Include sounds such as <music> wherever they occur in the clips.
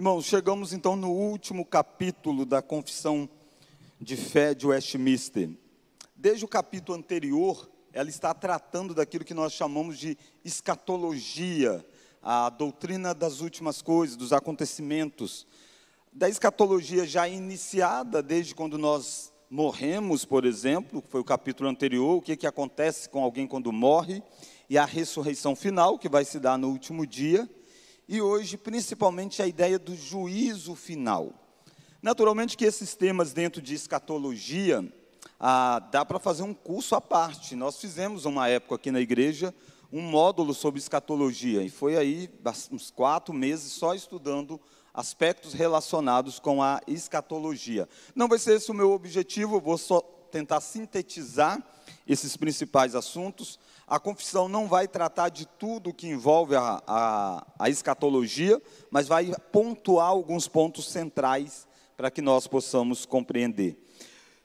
Irmãos, chegamos então no último capítulo da confissão de fé de Westminster. Desde o capítulo anterior, ela está tratando daquilo que nós chamamos de escatologia, a doutrina das últimas coisas, dos acontecimentos. Da escatologia já iniciada desde quando nós morremos, por exemplo, foi o capítulo anterior, o que, que acontece com alguém quando morre, e a ressurreição final, que vai se dar no último dia e hoje, principalmente, a ideia do juízo final. Naturalmente que esses temas dentro de escatologia ah, dá para fazer um curso à parte. Nós fizemos uma época aqui na igreja um módulo sobre escatologia e foi aí uns quatro meses só estudando aspectos relacionados com a escatologia. Não vai ser esse o meu objetivo, vou só tentar sintetizar esses principais assuntos. A confissão não vai tratar de tudo que envolve a, a, a escatologia, mas vai pontuar alguns pontos centrais para que nós possamos compreender.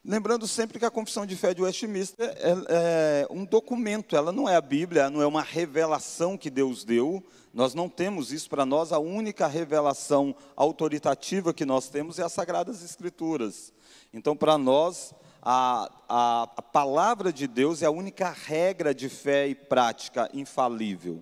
Lembrando sempre que a Confissão de Fé de Westminster é, é, um documento, ela não é a Bíblia, não é uma revelação que Deus deu. Nós não temos isso para nós, a única revelação autoritativa que nós temos é as Sagradas Escrituras. Então, para nós, a, a, a palavra de Deus é a única regra de fé e prática infalível.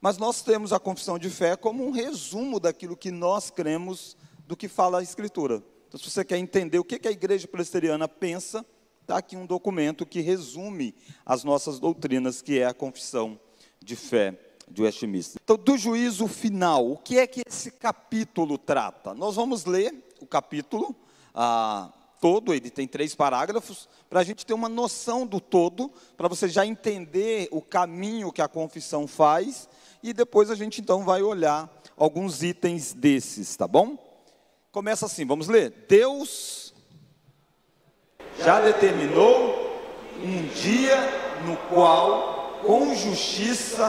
Mas nós temos a confissão de fé como um resumo daquilo que nós cremos do que fala a Escritura. Então, se você quer entender o que a igreja presbiteriana pensa, está aqui um documento que resume as nossas doutrinas, que é a confissão de fé de Westminster. Então, do juízo final, o que é que esse capítulo trata? Nós vamos ler o capítulo, ah, todo, ele tem três parágrafos, para a gente ter uma noção do todo, para você já entender o caminho que a confissão faz, e depois a gente então vai olhar alguns itens desses, tá bom? Começa assim, vamos ler. Deus já determinou um dia no qual, com justiça,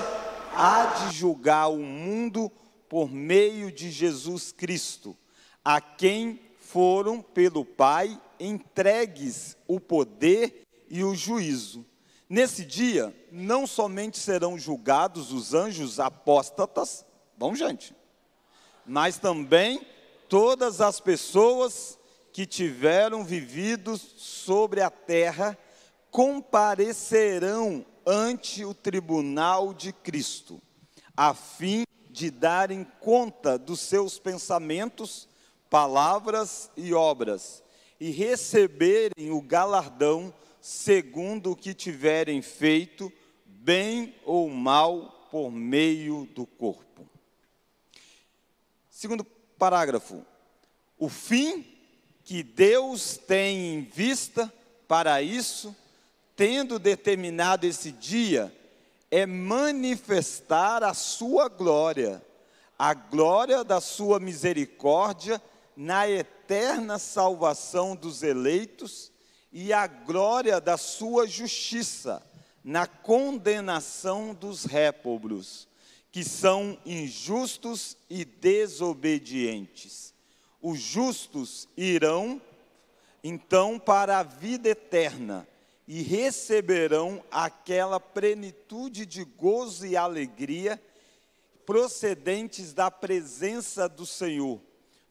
há de julgar o mundo por meio de Jesus Cristo, a quem foram pelo Pai entregues o poder e o juízo. Nesse dia, não somente serão julgados os anjos apóstatas, bom gente, mas também todas as pessoas que tiveram vivido sobre a terra comparecerão ante o tribunal de Cristo, a fim de darem conta dos seus pensamentos palavras e obras, e receberem o galardão segundo o que tiverem feito, bem ou mal, por meio do corpo. Segundo parágrafo: o fim que Deus tem em vista para isso, tendo determinado esse dia, é manifestar a sua glória, a glória da sua misericórdia na eterna salvação dos eleitos e a glória da sua justiça na condenação dos répobros, que são injustos e desobedientes. Os justos irão então para a vida eterna e receberão aquela plenitude de gozo e alegria procedentes da presença do Senhor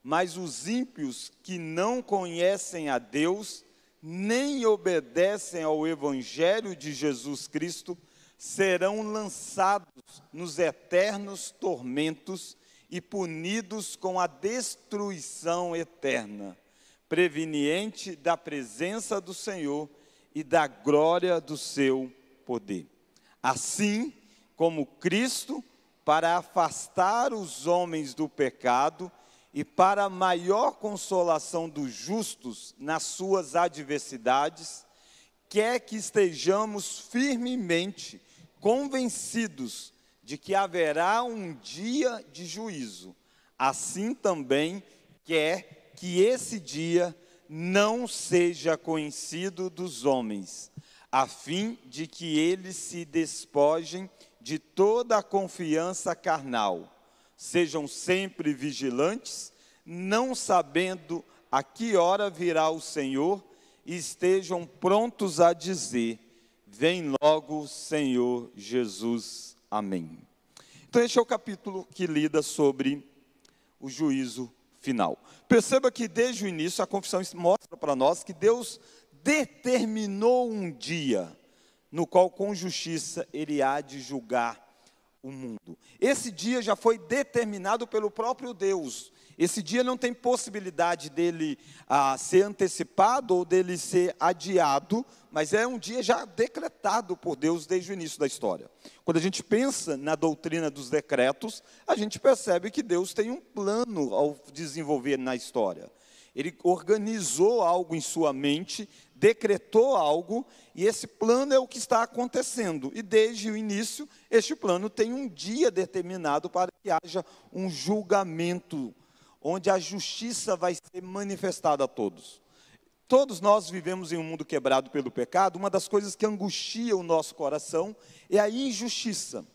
mas os ímpios que não conhecem a Deus, nem obedecem ao Evangelho de Jesus Cristo, serão lançados nos eternos tormentos e punidos com a destruição eterna, preveniente da presença do Senhor e da glória do seu poder. Assim como Cristo, para afastar os homens do pecado, e para maior consolação dos justos nas suas adversidades, quer que estejamos firmemente convencidos de que haverá um dia de juízo. Assim também quer que esse dia não seja conhecido dos homens, a fim de que eles se despojem de toda a confiança carnal Sejam sempre vigilantes, não sabendo a que hora virá o Senhor, e estejam prontos a dizer: Vem logo, Senhor Jesus. Amém. Então, este é o capítulo que lida sobre o juízo final. Perceba que desde o início a confissão mostra para nós que Deus determinou um dia no qual com justiça ele há de julgar o mundo. Esse dia já foi determinado pelo próprio Deus. Esse dia não tem possibilidade dele ah, ser antecipado ou dele ser adiado, mas é um dia já decretado por Deus desde o início da história. Quando a gente pensa na doutrina dos decretos, a gente percebe que Deus tem um plano ao desenvolver na história. Ele organizou algo em sua mente, decretou algo, e esse plano é o que está acontecendo. E desde o início, este plano tem um dia determinado para que haja um julgamento, onde a justiça vai ser manifestada a todos. Todos nós vivemos em um mundo quebrado pelo pecado. Uma das coisas que angustia o nosso coração é a injustiça.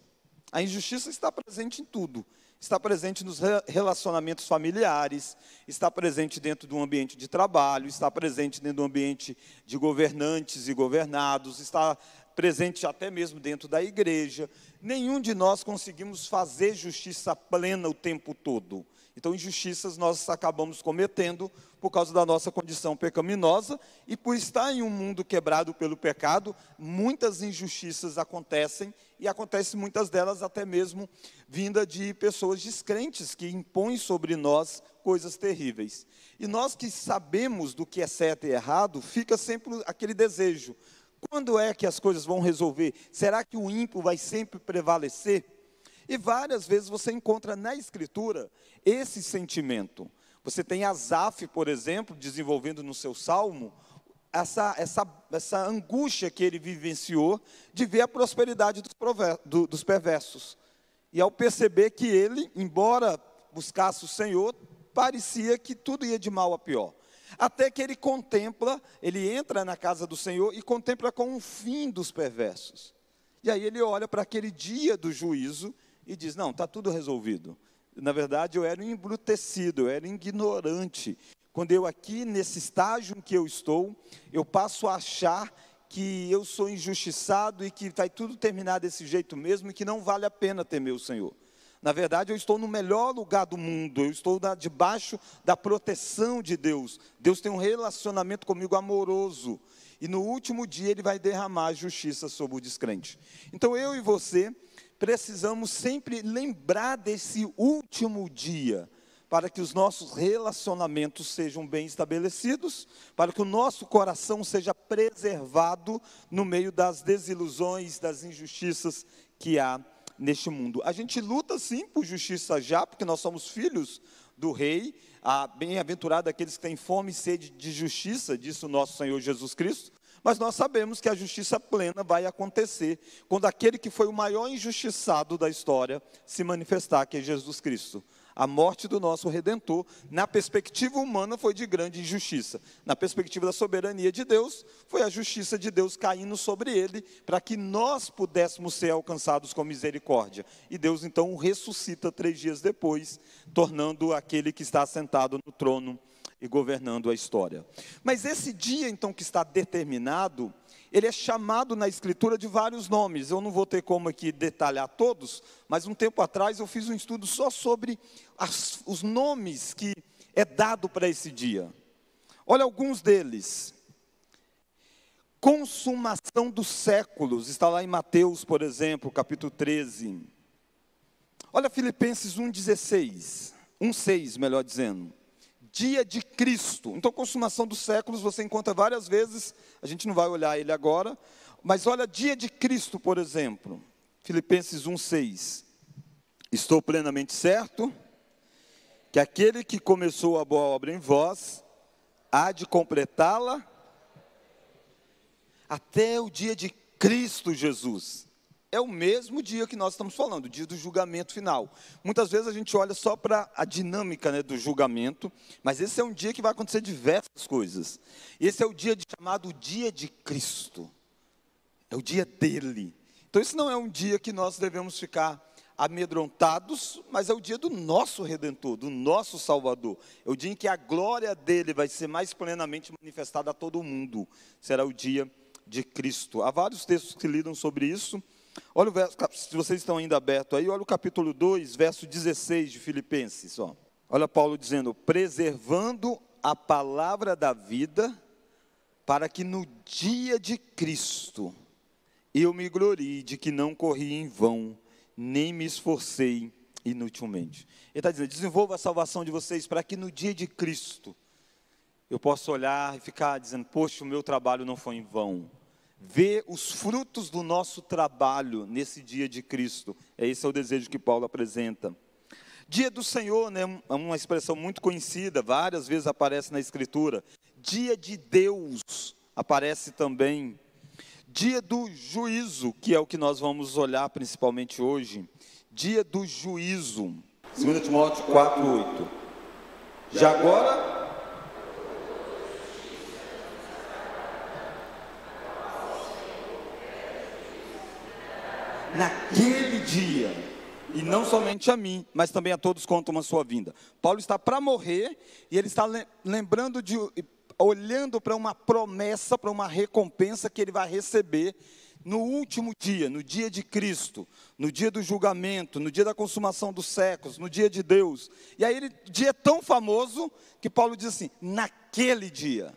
A injustiça está presente em tudo está presente nos relacionamentos familiares, está presente dentro do ambiente de trabalho, está presente dentro do ambiente de governantes e governados, está presente até mesmo dentro da igreja. Nenhum de nós conseguimos fazer justiça plena o tempo todo. Então, injustiças nós acabamos cometendo por causa da nossa condição pecaminosa e por estar em um mundo quebrado pelo pecado, muitas injustiças acontecem e acontecem muitas delas até mesmo vinda de pessoas descrentes que impõem sobre nós coisas terríveis. E nós que sabemos do que é certo e errado, fica sempre aquele desejo: quando é que as coisas vão resolver? Será que o ímpio vai sempre prevalecer? E várias vezes você encontra na Escritura esse sentimento. Você tem Asaf, por exemplo, desenvolvendo no seu salmo essa, essa, essa angústia que ele vivenciou de ver a prosperidade dos, do, dos perversos. E ao perceber que ele, embora buscasse o Senhor, parecia que tudo ia de mal a pior. Até que ele contempla, ele entra na casa do Senhor e contempla com o fim dos perversos. E aí ele olha para aquele dia do juízo e diz: Não, está tudo resolvido. Na verdade, eu era embrutecido, eu era ignorante. Quando eu aqui, nesse estágio em que eu estou, eu passo a achar que eu sou injustiçado e que vai tudo terminar desse jeito mesmo e que não vale a pena temer o Senhor. Na verdade, eu estou no melhor lugar do mundo, eu estou debaixo da proteção de Deus. Deus tem um relacionamento comigo amoroso. E no último dia, Ele vai derramar justiça sobre o descrente. Então, eu e você precisamos sempre lembrar desse último dia, para que os nossos relacionamentos sejam bem estabelecidos, para que o nosso coração seja preservado no meio das desilusões, das injustiças que há neste mundo. A gente luta sim por justiça já, porque nós somos filhos do rei, ah, bem-aventurado aqueles que têm fome e sede de justiça, disse o nosso Senhor Jesus Cristo, mas nós sabemos que a justiça plena vai acontecer quando aquele que foi o maior injustiçado da história se manifestar, que é Jesus Cristo. A morte do nosso redentor, na perspectiva humana, foi de grande injustiça. Na perspectiva da soberania de Deus, foi a justiça de Deus caindo sobre ele, para que nós pudéssemos ser alcançados com misericórdia. E Deus então o ressuscita três dias depois, tornando aquele que está sentado no trono e governando a história. Mas esse dia, então, que está determinado, ele é chamado na Escritura de vários nomes. Eu não vou ter como aqui detalhar todos, mas um tempo atrás eu fiz um estudo só sobre as, os nomes que é dado para esse dia. Olha alguns deles. Consumação dos séculos, está lá em Mateus, por exemplo, capítulo 13. Olha Filipenses 1,16, 1,6, melhor dizendo dia de Cristo. Então, consumação dos séculos você encontra várias vezes, a gente não vai olhar ele agora, mas olha dia de Cristo, por exemplo. Filipenses 1:6. Estou plenamente certo que aquele que começou a boa obra em vós há de completá-la até o dia de Cristo Jesus é o mesmo dia que nós estamos falando, o dia do julgamento final. Muitas vezes a gente olha só para a dinâmica né, do julgamento, mas esse é um dia que vai acontecer diversas coisas. Esse é o dia de, chamado dia de Cristo. É o dia dele. Então esse não é um dia que nós devemos ficar amedrontados, mas é o dia do nosso Redentor, do nosso Salvador. É o dia em que a glória dele vai ser mais plenamente manifestada a todo mundo. Será o dia de Cristo. Há vários textos que lidam sobre isso. Olha o verso, se vocês estão ainda abertos aí, olha o capítulo 2, verso 16 de Filipenses. Ó. Olha Paulo dizendo: preservando a palavra da vida, para que no dia de Cristo eu me glorie de que não corri em vão, nem me esforcei inutilmente. Ele está dizendo: desenvolva a salvação de vocês para que no dia de Cristo eu possa olhar e ficar dizendo: poxa, o meu trabalho não foi em vão ver os frutos do nosso trabalho nesse dia de Cristo. Esse é o desejo que Paulo apresenta. Dia do Senhor, né, é uma expressão muito conhecida, várias vezes aparece na Escritura. Dia de Deus aparece também. Dia do juízo, que é o que nós vamos olhar principalmente hoje. Dia do juízo. 2 Timóteo 4, 8. Já agora naquele dia, e não somente a mim, mas também a todos contam a sua vinda. Paulo está para morrer e ele está lembrando de olhando para uma promessa, para uma recompensa que ele vai receber no último dia, no dia de Cristo, no dia do julgamento, no dia da consumação dos séculos, no dia de Deus. E aí ele dia é tão famoso que Paulo diz assim: naquele dia.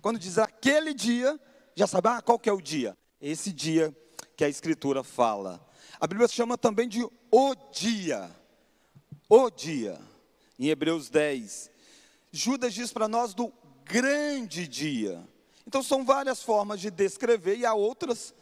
Quando diz aquele dia, já sabe ah, qual que é o dia. Esse dia que a Escritura fala. A Bíblia chama também de o dia. O dia, em Hebreus 10. Judas diz para nós do grande dia. Então são várias formas de descrever e há outras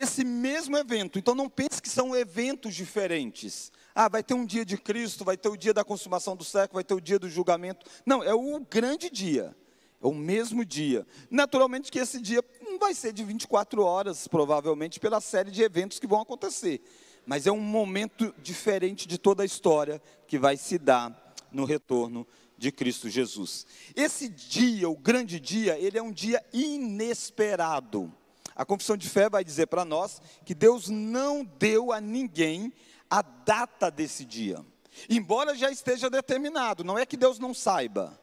esse mesmo evento. Então não pense que são eventos diferentes. Ah, vai ter um dia de Cristo, vai ter o dia da consumação do século, vai ter o dia do julgamento. Não, é o grande dia. É o mesmo dia. Naturalmente que esse dia não vai ser de 24 horas, provavelmente, pela série de eventos que vão acontecer. Mas é um momento diferente de toda a história que vai se dar no retorno de Cristo Jesus. Esse dia, o grande dia, ele é um dia inesperado. A confissão de fé vai dizer para nós que Deus não deu a ninguém a data desse dia. Embora já esteja determinado, não é que Deus não saiba.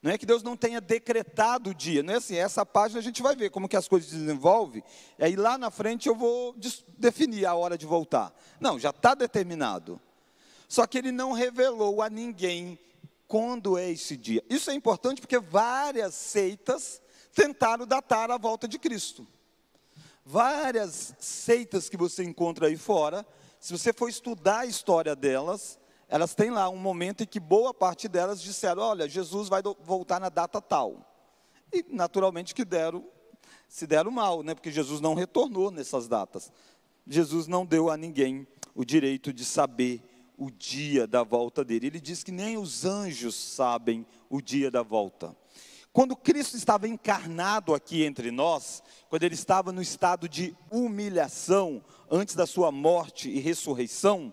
Não é que Deus não tenha decretado o dia, não é assim. Essa página a gente vai ver como que as coisas desenvolvem, aí lá na frente eu vou definir a hora de voltar. Não, já está determinado. Só que ele não revelou a ninguém quando é esse dia. Isso é importante porque várias seitas tentaram datar a volta de Cristo. Várias seitas que você encontra aí fora, se você for estudar a história delas, elas têm lá um momento em que boa parte delas disseram: olha, Jesus vai voltar na data tal. E naturalmente que deram, se deram mal, né? porque Jesus não retornou nessas datas. Jesus não deu a ninguém o direito de saber o dia da volta dele. Ele diz que nem os anjos sabem o dia da volta. Quando Cristo estava encarnado aqui entre nós, quando ele estava no estado de humilhação antes da sua morte e ressurreição,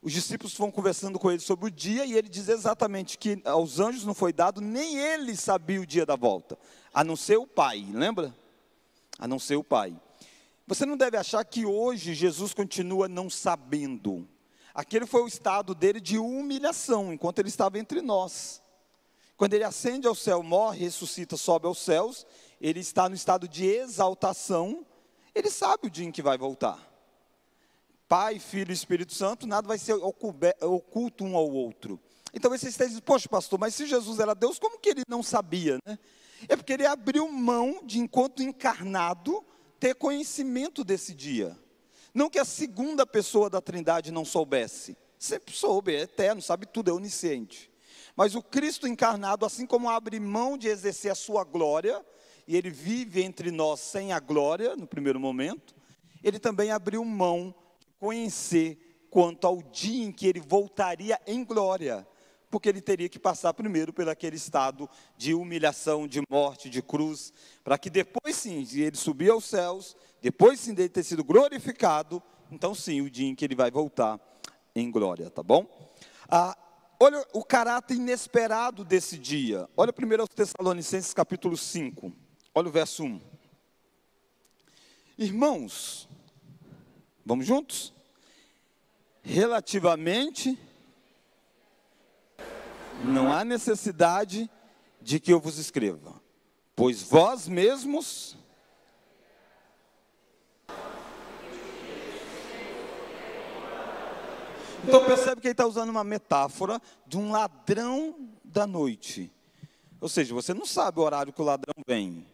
os discípulos vão conversando com ele sobre o dia e ele diz exatamente que aos anjos não foi dado, nem ele sabia o dia da volta, a não ser o Pai, lembra? A não ser o Pai. Você não deve achar que hoje Jesus continua não sabendo. Aquele foi o estado dele de humilhação enquanto ele estava entre nós. Quando ele ascende ao céu, morre, ressuscita, sobe aos céus, ele está no estado de exaltação, ele sabe o dia em que vai voltar. Pai, Filho e Espírito Santo, nada vai ser oculto um ao outro. Então vocês estão dizendo, poxa pastor, mas se Jesus era Deus, como que ele não sabia? Né? É porque ele abriu mão de, enquanto encarnado, ter conhecimento desse dia. Não que a segunda pessoa da trindade não soubesse. Sempre soube, é eterno, sabe tudo, é onisciente. Mas o Cristo encarnado, assim como abre mão de exercer a sua glória, e ele vive entre nós sem a glória, no primeiro momento, ele também abriu mão conhecer quanto ao dia em que ele voltaria em glória, porque ele teria que passar primeiro por aquele estado de humilhação, de morte, de cruz, para que depois sim de ele subir aos céus, depois sim dele ter sido glorificado, então sim, o dia em que ele vai voltar em glória, tá bom? Ah, olha o caráter inesperado desse dia. Olha primeiro aos Tessalonicenses capítulo 5. Olha o verso 1. Irmãos, Vamos juntos? Relativamente, não há necessidade de que eu vos escreva, pois vós mesmos. Então percebe que ele está usando uma metáfora de um ladrão da noite. Ou seja, você não sabe o horário que o ladrão vem.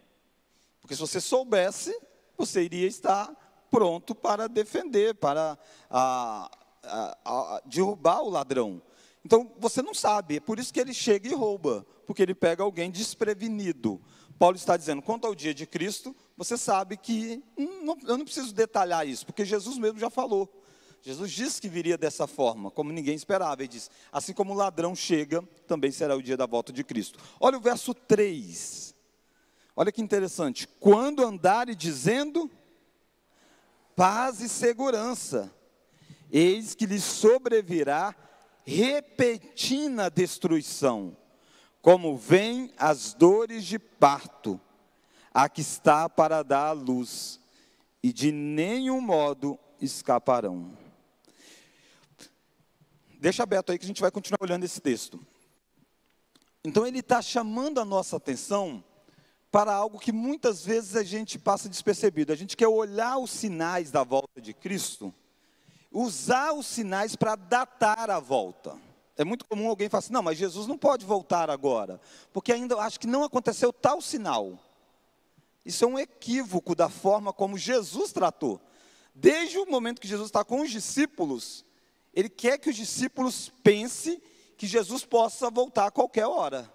Porque se você soubesse, você iria estar pronto para defender, para a, a, a, derrubar o ladrão. Então, você não sabe, é por isso que ele chega e rouba, porque ele pega alguém desprevenido. Paulo está dizendo, quanto ao dia de Cristo, você sabe que, hum, não, eu não preciso detalhar isso, porque Jesus mesmo já falou. Jesus disse que viria dessa forma, como ninguém esperava, e diz, assim como o ladrão chega, também será o dia da volta de Cristo. Olha o verso 3, olha que interessante, quando andar e dizendo, paz e segurança. Eis que lhe sobrevirá repentina destruição, como vêm as dores de parto, a que está para dar à luz, e de nenhum modo escaparão. Deixa aberto aí que a gente vai continuar olhando esse texto. Então ele está chamando a nossa atenção para algo que muitas vezes a gente passa despercebido. A gente quer olhar os sinais da volta de Cristo, usar os sinais para datar a volta. É muito comum alguém falar assim: não, mas Jesus não pode voltar agora, porque ainda acho que não aconteceu tal sinal. Isso é um equívoco da forma como Jesus tratou. Desde o momento que Jesus está com os discípulos, ele quer que os discípulos pensem que Jesus possa voltar a qualquer hora,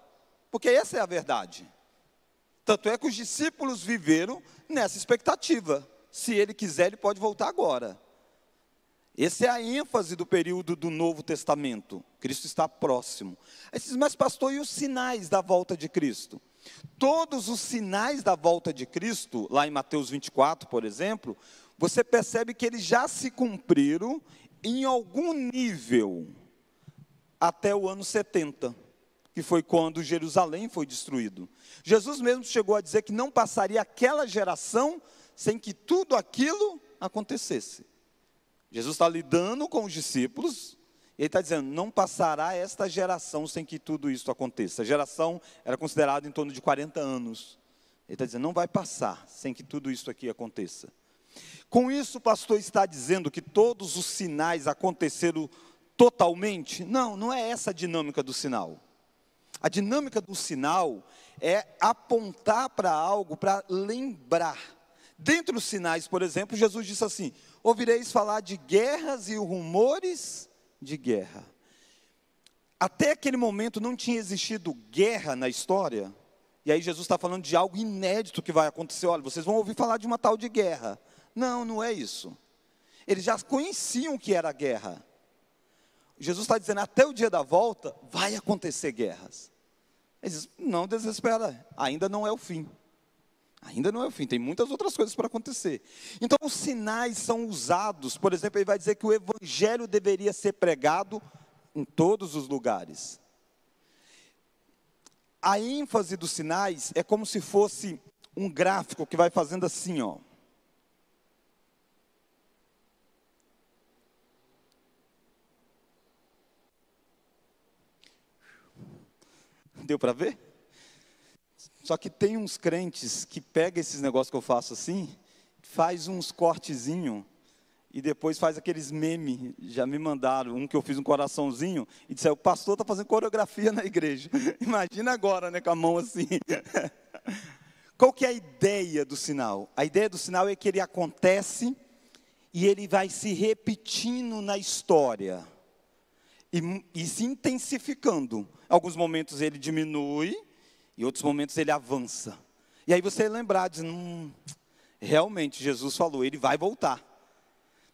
porque essa é a verdade. Tanto é que os discípulos viveram nessa expectativa. Se ele quiser, ele pode voltar agora. Essa é a ênfase do período do Novo Testamento. Cristo está próximo. Esses mas pastor, e os sinais da volta de Cristo? Todos os sinais da volta de Cristo, lá em Mateus 24, por exemplo, você percebe que eles já se cumpriram em algum nível até o ano 70 que foi quando Jerusalém foi destruído. Jesus mesmo chegou a dizer que não passaria aquela geração sem que tudo aquilo acontecesse. Jesus está lidando com os discípulos, e ele está dizendo: não passará esta geração sem que tudo isso aconteça. A geração era considerada em torno de 40 anos. Ele está dizendo: não vai passar sem que tudo isso aqui aconteça. Com isso, o pastor está dizendo que todos os sinais aconteceram totalmente? Não, não é essa a dinâmica do sinal. A dinâmica do sinal é apontar para algo, para lembrar. Dentre os sinais, por exemplo, Jesus disse assim: ouvireis falar de guerras e rumores de guerra. Até aquele momento não tinha existido guerra na história. E aí Jesus está falando de algo inédito que vai acontecer. Olha, vocês vão ouvir falar de uma tal de guerra. Não, não é isso. Eles já conheciam o que era guerra. Jesus está dizendo, até o dia da volta vai acontecer guerras. Ele diz, não desespera, ainda não é o fim. Ainda não é o fim, tem muitas outras coisas para acontecer. Então, os sinais são usados. Por exemplo, ele vai dizer que o evangelho deveria ser pregado em todos os lugares. A ênfase dos sinais é como se fosse um gráfico que vai fazendo assim, ó. deu para ver? Só que tem uns crentes que pega esses negócios que eu faço assim, faz uns cortezinho e depois faz aqueles memes. Já me mandaram um que eu fiz um coraçãozinho e disse: é, o pastor está fazendo coreografia na igreja. <laughs> Imagina agora, né, com a mão assim. <laughs> Qual que é a ideia do sinal? A ideia do sinal é que ele acontece e ele vai se repetindo na história e, e se intensificando alguns momentos ele diminui e outros momentos ele avança. E aí você lembrar, diz, hum, realmente Jesus falou, ele vai voltar.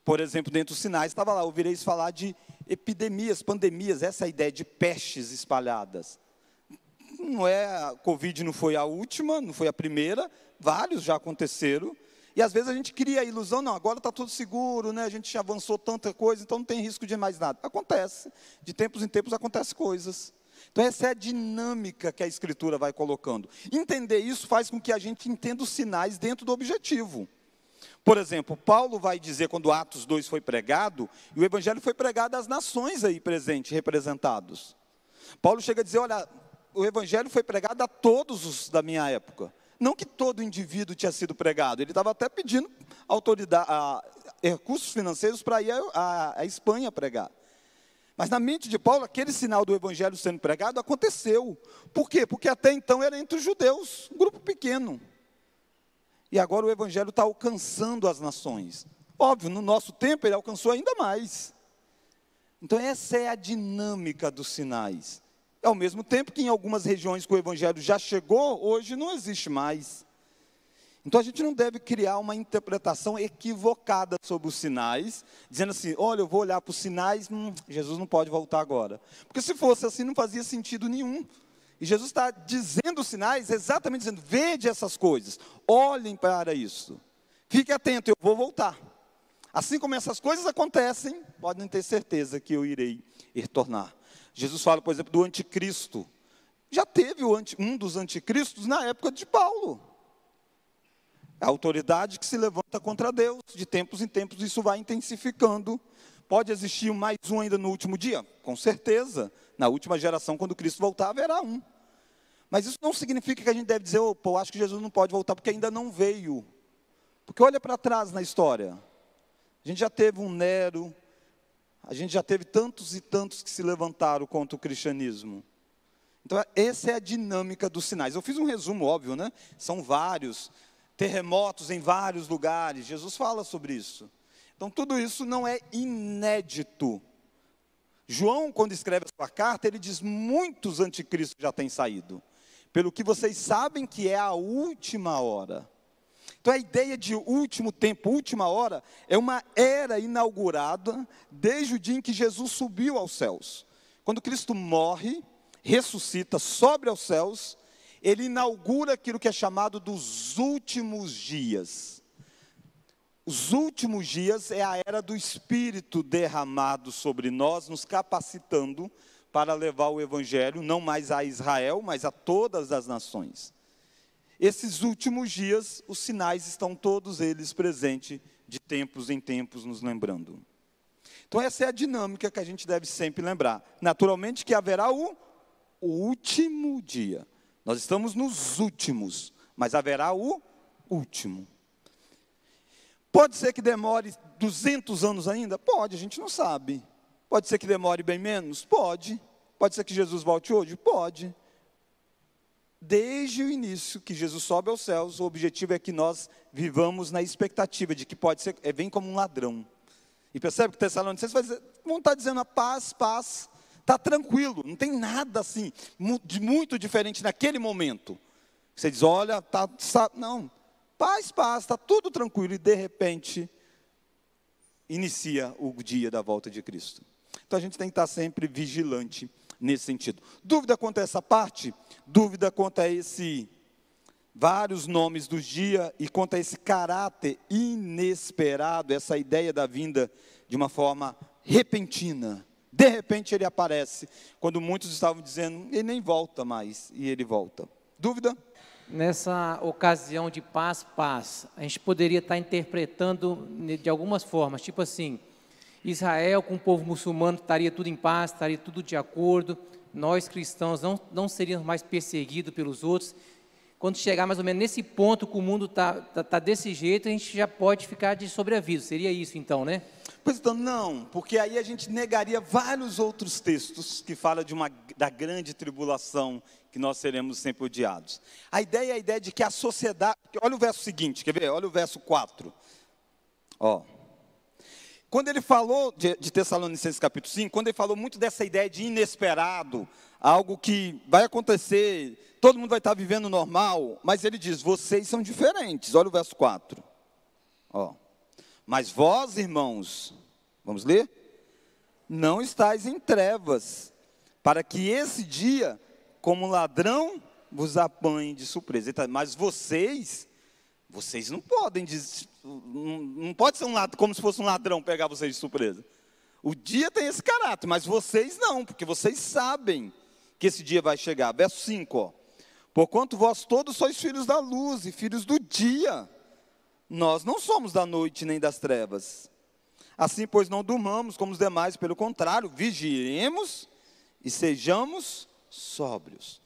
Por exemplo, dentro dos sinais, estava lá, ouvireis falar de epidemias, pandemias, essa é ideia de pestes espalhadas. Não é, a Covid não foi a última, não foi a primeira, vários já aconteceram. E às vezes a gente cria a ilusão, não, agora está tudo seguro, né? a gente avançou tanta coisa, então não tem risco de mais nada. Acontece, de tempos em tempos acontecem coisas. Então, essa é a dinâmica que a Escritura vai colocando. Entender isso faz com que a gente entenda os sinais dentro do objetivo. Por exemplo, Paulo vai dizer, quando Atos 2 foi pregado, e o Evangelho foi pregado às nações aí presentes, representados. Paulo chega a dizer: olha, o Evangelho foi pregado a todos os da minha época. Não que todo indivíduo tinha sido pregado, ele estava até pedindo autoridade, a, recursos financeiros para ir à Espanha pregar. Mas na mente de Paulo, aquele sinal do evangelho sendo pregado aconteceu. Por quê? Porque até então era entre os judeus, um grupo pequeno. E agora o evangelho está alcançando as nações. Óbvio, no nosso tempo ele alcançou ainda mais. Então essa é a dinâmica dos sinais. Ao mesmo tempo que em algumas regiões que o evangelho já chegou, hoje não existe mais. Então a gente não deve criar uma interpretação equivocada sobre os sinais, dizendo assim: olha, eu vou olhar para os sinais, hum, Jesus não pode voltar agora. Porque se fosse assim, não fazia sentido nenhum. E Jesus está dizendo os sinais, exatamente dizendo: vede essas coisas, olhem para isso, fique atento, eu vou voltar. Assim como essas coisas acontecem, podem ter certeza que eu irei retornar. Jesus fala, por exemplo, do anticristo. Já teve um dos anticristos na época de Paulo. A autoridade que se levanta contra Deus, de tempos em tempos, isso vai intensificando. Pode existir mais um ainda no último dia? Com certeza. Na última geração, quando Cristo voltar, haverá um. Mas isso não significa que a gente deve dizer, opa, eu acho que Jesus não pode voltar porque ainda não veio. Porque olha para trás na história. A gente já teve um Nero, a gente já teve tantos e tantos que se levantaram contra o cristianismo. Então, essa é a dinâmica dos sinais. Eu fiz um resumo, óbvio, né? São vários terremotos em vários lugares. Jesus fala sobre isso. Então, tudo isso não é inédito. João, quando escreve a sua carta, ele diz: muitos anticristos já têm saído, pelo que vocês sabem que é a última hora. Então, a ideia de último tempo, última hora, é uma era inaugurada desde o dia em que Jesus subiu aos céus. Quando Cristo morre, ressuscita, sobe aos céus, ele inaugura aquilo que é chamado dos últimos dias. Os últimos dias é a era do Espírito derramado sobre nós, nos capacitando para levar o Evangelho não mais a Israel, mas a todas as nações. Esses últimos dias, os sinais estão todos eles presentes, de tempos em tempos, nos lembrando. Então, essa é a dinâmica que a gente deve sempre lembrar. Naturalmente, que haverá o último dia. Nós estamos nos últimos, mas haverá o último. Pode ser que demore 200 anos ainda? Pode, a gente não sabe. Pode ser que demore bem menos? Pode. Pode ser que Jesus volte hoje? Pode. Desde o início que Jesus sobe aos céus, o objetivo é que nós vivamos na expectativa de que pode ser, é, vem como um ladrão. E percebe que Tessalonicenses vão estar dizendo a ah, paz, paz, está tranquilo, não tem nada assim de muito diferente naquele momento. Você diz, olha, tá, não, paz, paz, está tudo tranquilo, e de repente inicia o dia da volta de Cristo. Então a gente tem que estar sempre vigilante nesse sentido. Dúvida quanto a essa parte? Dúvida quanto a esse vários nomes do dia e quanto a esse caráter inesperado, essa ideia da vinda de uma forma repentina de repente ele aparece, quando muitos estavam dizendo, ele nem volta mais, e ele volta. Dúvida? Nessa ocasião de paz, paz, a gente poderia estar interpretando de algumas formas, tipo assim, Israel com o povo muçulmano estaria tudo em paz, estaria tudo de acordo, nós cristãos não, não seríamos mais perseguidos pelos outros. Quando chegar mais ou menos nesse ponto que o mundo está tá, tá desse jeito, a gente já pode ficar de sobreaviso. Seria isso então, né? Pensando, não, porque aí a gente negaria vários outros textos que falam de uma, da grande tribulação que nós seremos sempre odiados. A ideia é a ideia de que a sociedade. Olha o verso seguinte, quer ver? Olha o verso 4. Ó. Quando ele falou de, de Tessalonicenses capítulo 5, quando ele falou muito dessa ideia de inesperado, algo que vai acontecer, todo mundo vai estar vivendo normal, mas ele diz: vocês são diferentes. Olha o verso 4. Ó. Mas vós, irmãos, vamos ler? Não estáis em trevas, para que esse dia, como ladrão, vos apanhe de surpresa. Então, mas vocês, vocês não podem, não pode ser um ladrão, como se fosse um ladrão pegar vocês de surpresa. O dia tem esse caráter, mas vocês não, porque vocês sabem que esse dia vai chegar. Verso 5, ó. Porquanto vós todos sois filhos da luz e filhos do dia. Nós não somos da noite nem das trevas. Assim, pois, não durmamos como os demais, pelo contrário, vigiemos e sejamos sóbrios.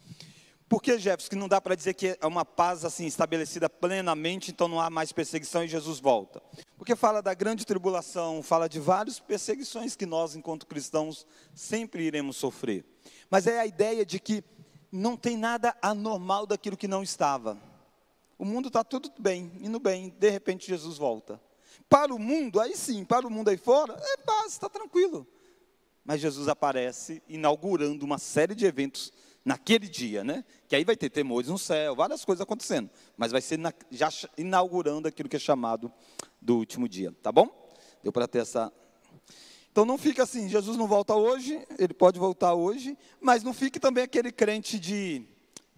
Porque, Jefferson, que não dá para dizer que é uma paz assim estabelecida plenamente, então não há mais perseguição e Jesus volta. Porque fala da grande tribulação, fala de várias perseguições que nós, enquanto cristãos, sempre iremos sofrer. Mas é a ideia de que não tem nada anormal daquilo que não estava. O mundo está tudo bem, indo bem, de repente Jesus volta. Para o mundo, aí sim, para o mundo aí fora, é paz, está tranquilo. Mas Jesus aparece inaugurando uma série de eventos naquele dia, né? Que aí vai ter temores no céu, várias coisas acontecendo, mas vai ser na, já inaugurando aquilo que é chamado do último dia, tá bom? Deu para ter essa. Então não fica assim, Jesus não volta hoje, ele pode voltar hoje, mas não fique também aquele crente de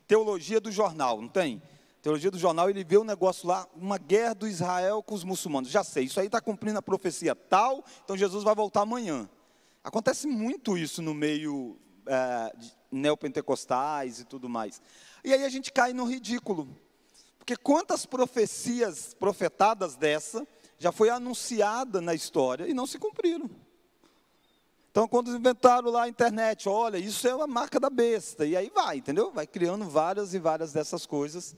teologia do jornal, não tem? Teologia do Jornal, ele vê um negócio lá, uma guerra do Israel com os muçulmanos. Já sei, isso aí está cumprindo a profecia tal, então Jesus vai voltar amanhã. Acontece muito isso no meio é, neopentecostais e tudo mais. E aí a gente cai no ridículo. Porque quantas profecias profetadas dessa já foi anunciada na história e não se cumpriram. Então, quando inventaram lá a internet, olha, isso é uma marca da besta, e aí vai, entendeu? Vai criando várias e várias dessas coisas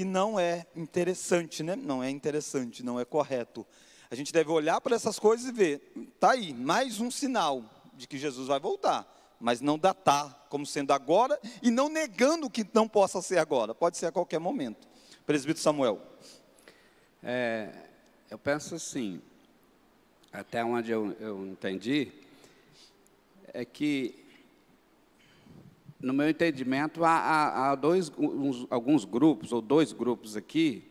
que não é interessante, né? Não é interessante, não é correto. A gente deve olhar para essas coisas e ver, tá aí, mais um sinal de que Jesus vai voltar mas não datar como sendo agora e não negando que não possa ser agora, pode ser a qualquer momento. Presbítero Samuel. É, eu penso assim, até onde eu, eu entendi, é que no meu entendimento, há, há dois, uns, alguns grupos, ou dois grupos aqui,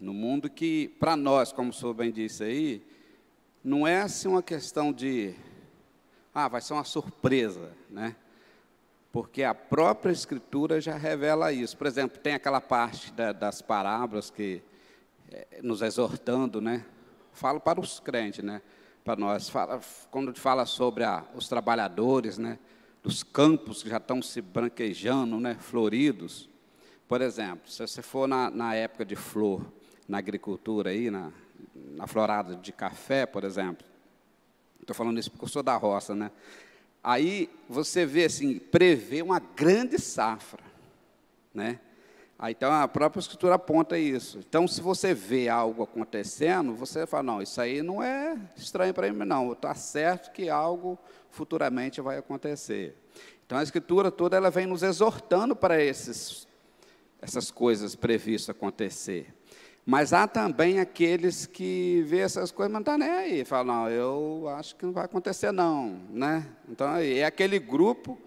no mundo, que, para nós, como o senhor bem disse aí, não é assim uma questão de, ah, vai ser uma surpresa, né? Porque a própria Escritura já revela isso. Por exemplo, tem aquela parte da, das parábolas que, é, nos exortando, né? Falo para os crentes, né? Para nós, fala, quando fala sobre a, os trabalhadores, né? dos campos que já estão se branquejando, né, floridos. Por exemplo, se você for na, na época de flor, na agricultura aí, na, na florada de café, por exemplo, estou falando isso porque eu sou da roça, né? Aí você vê assim, prevê uma grande safra, né? Aí, então a própria escritura aponta isso. Então, se você vê algo acontecendo, você fala: não, isso aí não é estranho para mim, não. Está certo que algo futuramente vai acontecer. Então a escritura toda ela vem nos exortando para esses essas coisas previstas acontecer. Mas há também aqueles que vê essas coisas, mas não está nem aí. Falam, não, eu acho que não vai acontecer não. Né? Então, é aquele grupo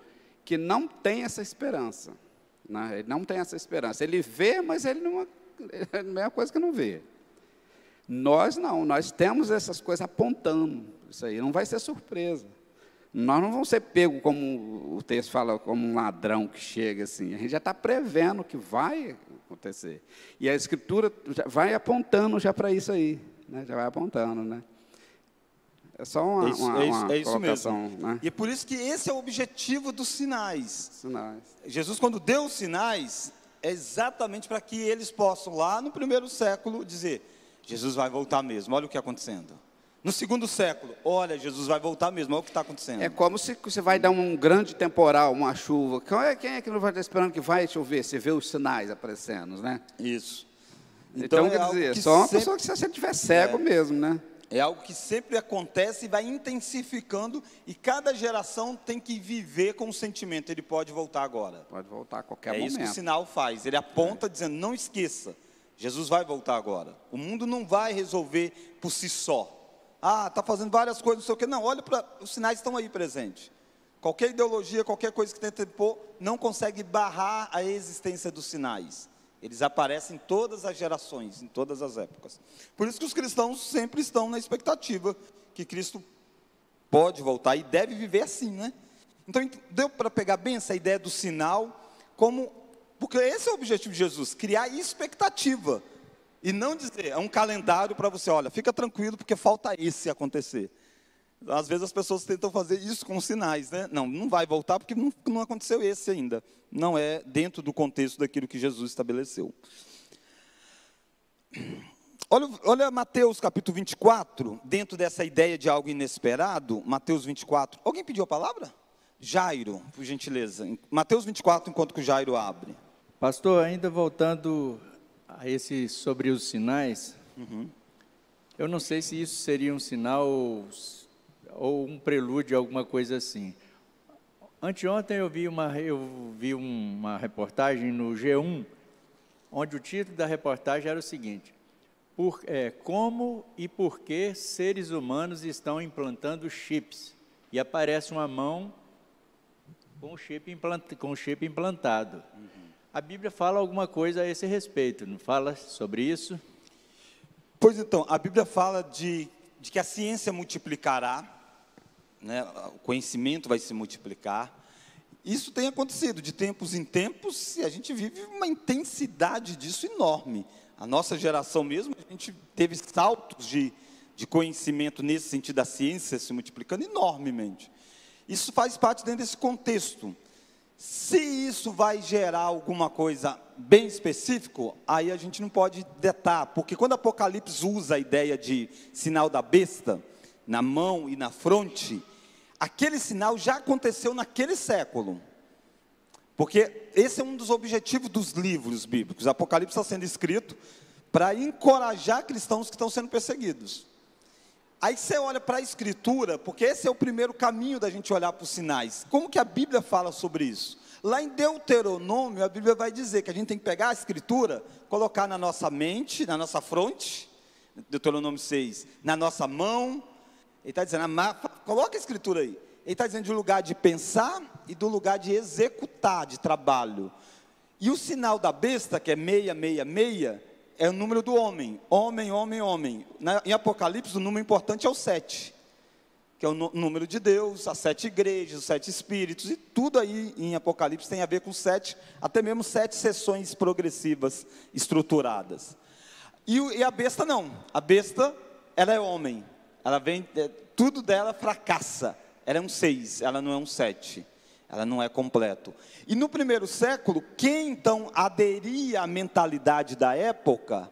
que não tem essa esperança. Né? Ele não tem essa esperança. Ele vê, mas ele não... <laughs> É a mesma coisa que não vê. Nós não, nós temos essas coisas apontando. Isso aí não vai ser surpresa. Nós não vamos ser pego, como o texto fala, como um ladrão que chega assim. A gente já está prevendo que vai acontecer. E a Escritura vai apontando já para isso aí. Né? Já vai apontando, né? É só uma, é isso, uma, é uma é isso, é isso mesmo. Né? E é por isso que esse é o objetivo dos sinais. sinais. Jesus, quando deu os sinais, é exatamente para que eles possam, lá no primeiro século, dizer: Jesus vai voltar mesmo, olha o que está acontecendo. No segundo século, olha, Jesus vai voltar mesmo, olha o que está acontecendo. É como se você vai dar um grande temporal, uma chuva. É, quem é, que não vai estar esperando que vai chover? Você vê os sinais aparecendo, né? Isso. Então, então quer é dizer, que só uma sempre... pessoa que se você tiver cego é. mesmo, né? É algo que sempre acontece e vai intensificando, e cada geração tem que viver com o sentimento. Ele pode voltar agora. Pode voltar a qualquer é momento. É isso que o sinal faz. Ele aponta é. dizendo: não esqueça, Jesus vai voltar agora. O mundo não vai resolver por si só. Ah, está fazendo várias coisas, não sei o quê. Não, olha para. Os sinais estão aí presentes. Qualquer ideologia, qualquer coisa que tenta impor, não consegue barrar a existência dos sinais. Eles aparecem em todas as gerações, em todas as épocas. Por isso que os cristãos sempre estão na expectativa que Cristo pode voltar e deve viver assim, né? Então, deu para pegar bem essa ideia do sinal como. Porque esse é o objetivo de Jesus, criar expectativa e não dizer, é um calendário para você, olha, fica tranquilo porque falta esse acontecer. Às vezes as pessoas tentam fazer isso com sinais, né? Não, não vai voltar porque não, não aconteceu esse ainda. Não é dentro do contexto daquilo que Jesus estabeleceu. Olha, olha Mateus capítulo 24, dentro dessa ideia de algo inesperado, Mateus 24. Alguém pediu a palavra? Jairo, por gentileza. Mateus 24, enquanto que o Jairo abre. Pastor, ainda voltando a esse sobre os sinais, uhum. eu não sei se isso seria um sinal ou um prelúdio, alguma coisa assim. Anteontem eu vi uma, eu vi uma reportagem no G1, onde o título da reportagem era o seguinte: por, é, Como e por que seres humanos estão implantando chips? E aparece uma mão com o chip, implant, com o chip implantado. Uhum. A Bíblia fala alguma coisa a esse respeito, não fala sobre isso? Pois então, a Bíblia fala de, de que a ciência multiplicará, né, o conhecimento vai se multiplicar. Isso tem acontecido de tempos em tempos e a gente vive uma intensidade disso enorme. A nossa geração mesmo, a gente teve saltos de, de conhecimento nesse sentido da ciência se multiplicando enormemente. Isso faz parte dentro desse contexto. Se isso vai gerar alguma coisa bem específico, aí a gente não pode detar, porque quando Apocalipse usa a ideia de sinal da besta na mão e na fronte, aquele sinal já aconteceu naquele século. Porque esse é um dos objetivos dos livros bíblicos. Apocalipse está sendo escrito para encorajar cristãos que estão sendo perseguidos. Aí você olha para a Escritura, porque esse é o primeiro caminho da gente olhar para os sinais. Como que a Bíblia fala sobre isso? Lá em Deuteronômio, a Bíblia vai dizer que a gente tem que pegar a Escritura, colocar na nossa mente, na nossa fronte, Deuteronômio 6, na nossa mão. Ele está dizendo, coloca a Escritura aí. Ele está dizendo do lugar de pensar e do lugar de executar, de trabalho. E o sinal da besta, que é 666, é o número do homem. Homem, homem, homem. Na, em Apocalipse, o número importante é o sete, que é o número de Deus, as sete igrejas, os sete espíritos, e tudo aí em Apocalipse tem a ver com sete, até mesmo sete sessões progressivas estruturadas. E, e a besta não. A besta, ela é homem. Ela vem, é, tudo dela fracassa. Ela é um seis, ela não é um sete ela não é completo. E no primeiro século, quem então aderia à mentalidade da época,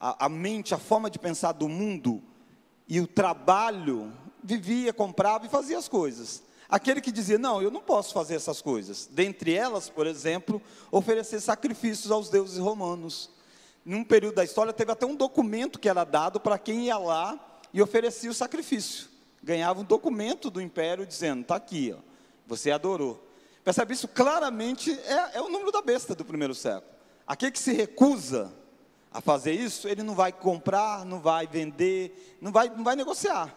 a, a, mente, a forma de pensar do mundo e o trabalho, vivia, comprava e fazia as coisas. Aquele que dizia, não, eu não posso fazer essas coisas. Dentre elas, por exemplo, oferecer sacrifícios aos deuses romanos. Num período da história, teve até um documento que era dado para quem ia lá e oferecia o sacrifício. Ganhava um documento do império dizendo: está aqui, ó, você adorou. Percebe isso claramente é, é o número da besta do primeiro século. Aquele é que se recusa a fazer isso, ele não vai comprar, não vai vender, não vai, não vai negociar.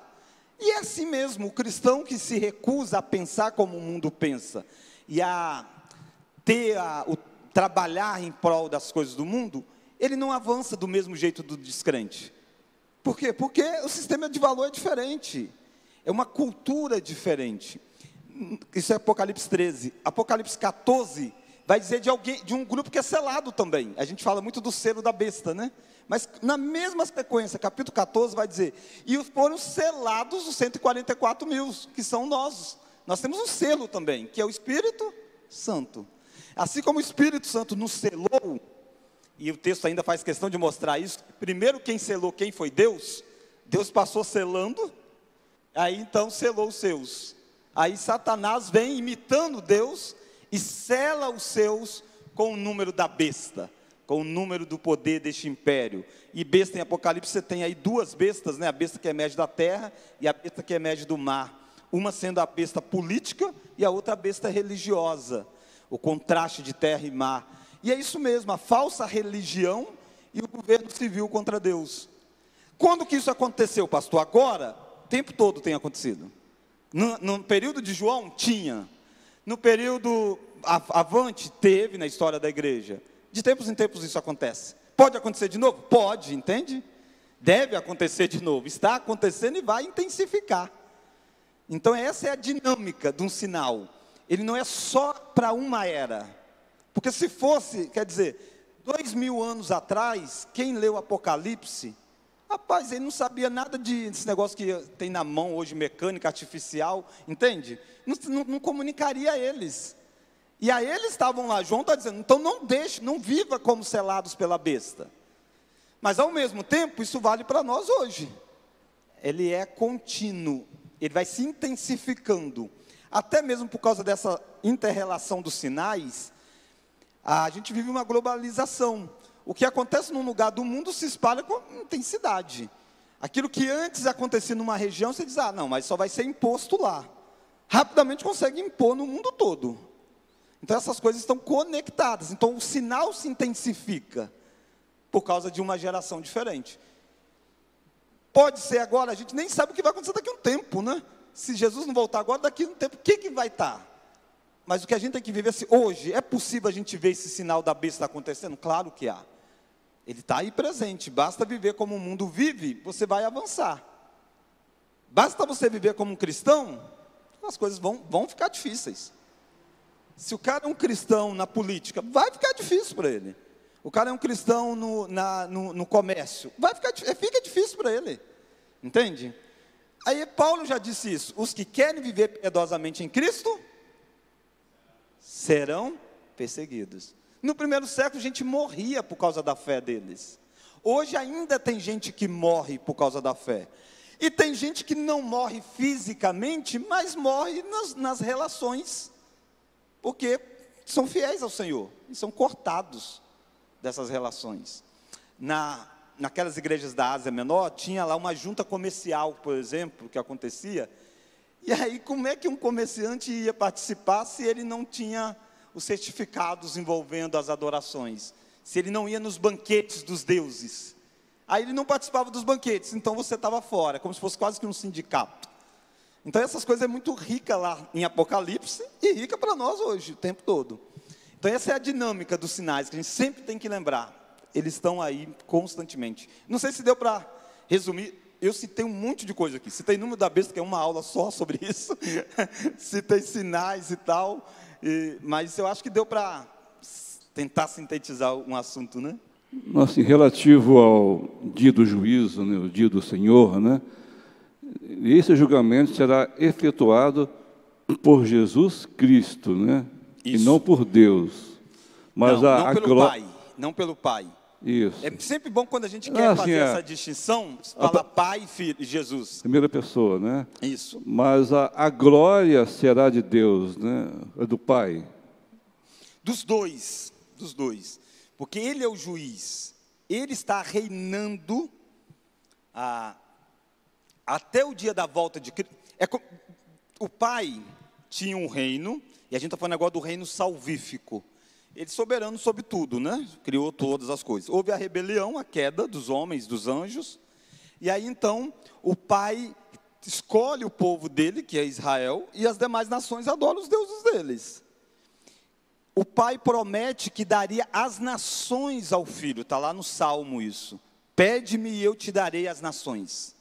E é assim mesmo, o cristão que se recusa a pensar como o mundo pensa e a ter a, o trabalhar em prol das coisas do mundo, ele não avança do mesmo jeito do descrente. Por quê? Porque o sistema de valor é diferente, é uma cultura diferente isso é Apocalipse 13. Apocalipse 14 vai dizer de alguém, de um grupo que é selado também. A gente fala muito do selo da besta, né? Mas na mesma sequência, capítulo 14 vai dizer: e foram selados os 144 mil, que são nós. Nós temos um selo também, que é o Espírito Santo. Assim como o Espírito Santo nos selou, e o texto ainda faz questão de mostrar isso, primeiro quem selou quem foi Deus, Deus passou selando, aí então selou os seus. Aí Satanás vem imitando Deus e cela os seus com o número da besta, com o número do poder deste império. E besta em Apocalipse você tem aí duas bestas, né? A besta que emerge é da terra e a besta que emerge é do mar. Uma sendo a besta política e a outra a besta religiosa. O contraste de terra e mar. E é isso mesmo, a falsa religião e o governo civil contra Deus. Quando que isso aconteceu, pastor? Agora? O tempo todo tem acontecido. No, no período de João, tinha. No período avante, teve na história da igreja. De tempos em tempos isso acontece. Pode acontecer de novo? Pode, entende? Deve acontecer de novo. Está acontecendo e vai intensificar. Então, essa é a dinâmica de um sinal. Ele não é só para uma era. Porque se fosse, quer dizer, dois mil anos atrás, quem leu Apocalipse Rapaz, ele não sabia nada desse negócio que tem na mão hoje, mecânica, artificial, entende? Não, não, não comunicaria a eles. E aí eles estavam lá, João está dizendo, então não deixe, não viva como selados pela besta. Mas ao mesmo tempo, isso vale para nós hoje. Ele é contínuo, ele vai se intensificando. Até mesmo por causa dessa interrelação dos sinais, a gente vive uma globalização. O que acontece num lugar do mundo se espalha com intensidade. Aquilo que antes acontecia numa região, você diz, ah, não, mas só vai ser imposto lá. Rapidamente consegue impor no mundo todo. Então essas coisas estão conectadas. Então o sinal se intensifica por causa de uma geração diferente. Pode ser agora, a gente nem sabe o que vai acontecer daqui a um tempo, né? Se Jesus não voltar agora, daqui a um tempo, o que, que vai estar? Tá? Mas o que a gente tem que viver assim, hoje, é possível a gente ver esse sinal da besta acontecendo? Claro que há. Ele está aí presente. Basta viver como o mundo vive, você vai avançar. Basta você viver como um cristão, as coisas vão, vão ficar difíceis. Se o cara é um cristão na política, vai ficar difícil para ele. O cara é um cristão no, na, no, no comércio, vai ficar, fica difícil para ele. Entende? Aí Paulo já disse isso: os que querem viver piedosamente em Cristo serão perseguidos. No primeiro século, a gente morria por causa da fé deles. Hoje ainda tem gente que morre por causa da fé. E tem gente que não morre fisicamente, mas morre nas, nas relações, porque são fiéis ao Senhor e são cortados dessas relações. Na, naquelas igrejas da Ásia Menor, tinha lá uma junta comercial, por exemplo, que acontecia, e aí, como é que um comerciante ia participar se ele não tinha os certificados envolvendo as adorações? Se ele não ia nos banquetes dos deuses? Aí ele não participava dos banquetes, então você estava fora, como se fosse quase que um sindicato. Então essas coisas é muito rica lá em Apocalipse e rica para nós hoje, o tempo todo. Então essa é a dinâmica dos sinais que a gente sempre tem que lembrar. Eles estão aí constantemente. Não sei se deu para resumir eu citei um monte de coisa aqui. Citei número da besta, que é uma aula só sobre <laughs> isso. citei sinais e tal. E, mas eu acho que deu para tentar sintetizar um assunto, né? Nossa, em relativo ao dia do juízo, né, o dia do Senhor, né? Esse julgamento será efetuado por Jesus Cristo, né? Isso. E não por Deus. Mas não, a, não pelo Pai, não pelo Pai. Isso. É sempre bom quando a gente quer assim, fazer é... essa distinção, falar Pai, Filho e Jesus. Primeira pessoa, né? Isso. Mas a, a glória será de Deus, né? É do Pai. Dos dois, dos dois. Porque Ele é o juiz. Ele está reinando a... até o dia da volta de Cristo. É o Pai tinha um reino, e a gente está falando agora do reino salvífico. Ele é soberano sobre tudo, né? Criou todas as coisas. Houve a rebelião, a queda dos homens, dos anjos. E aí então o pai escolhe o povo dele, que é Israel, e as demais nações adoram os deuses deles. O pai promete que daria as nações ao filho, está lá no Salmo isso. Pede-me e eu te darei as nações.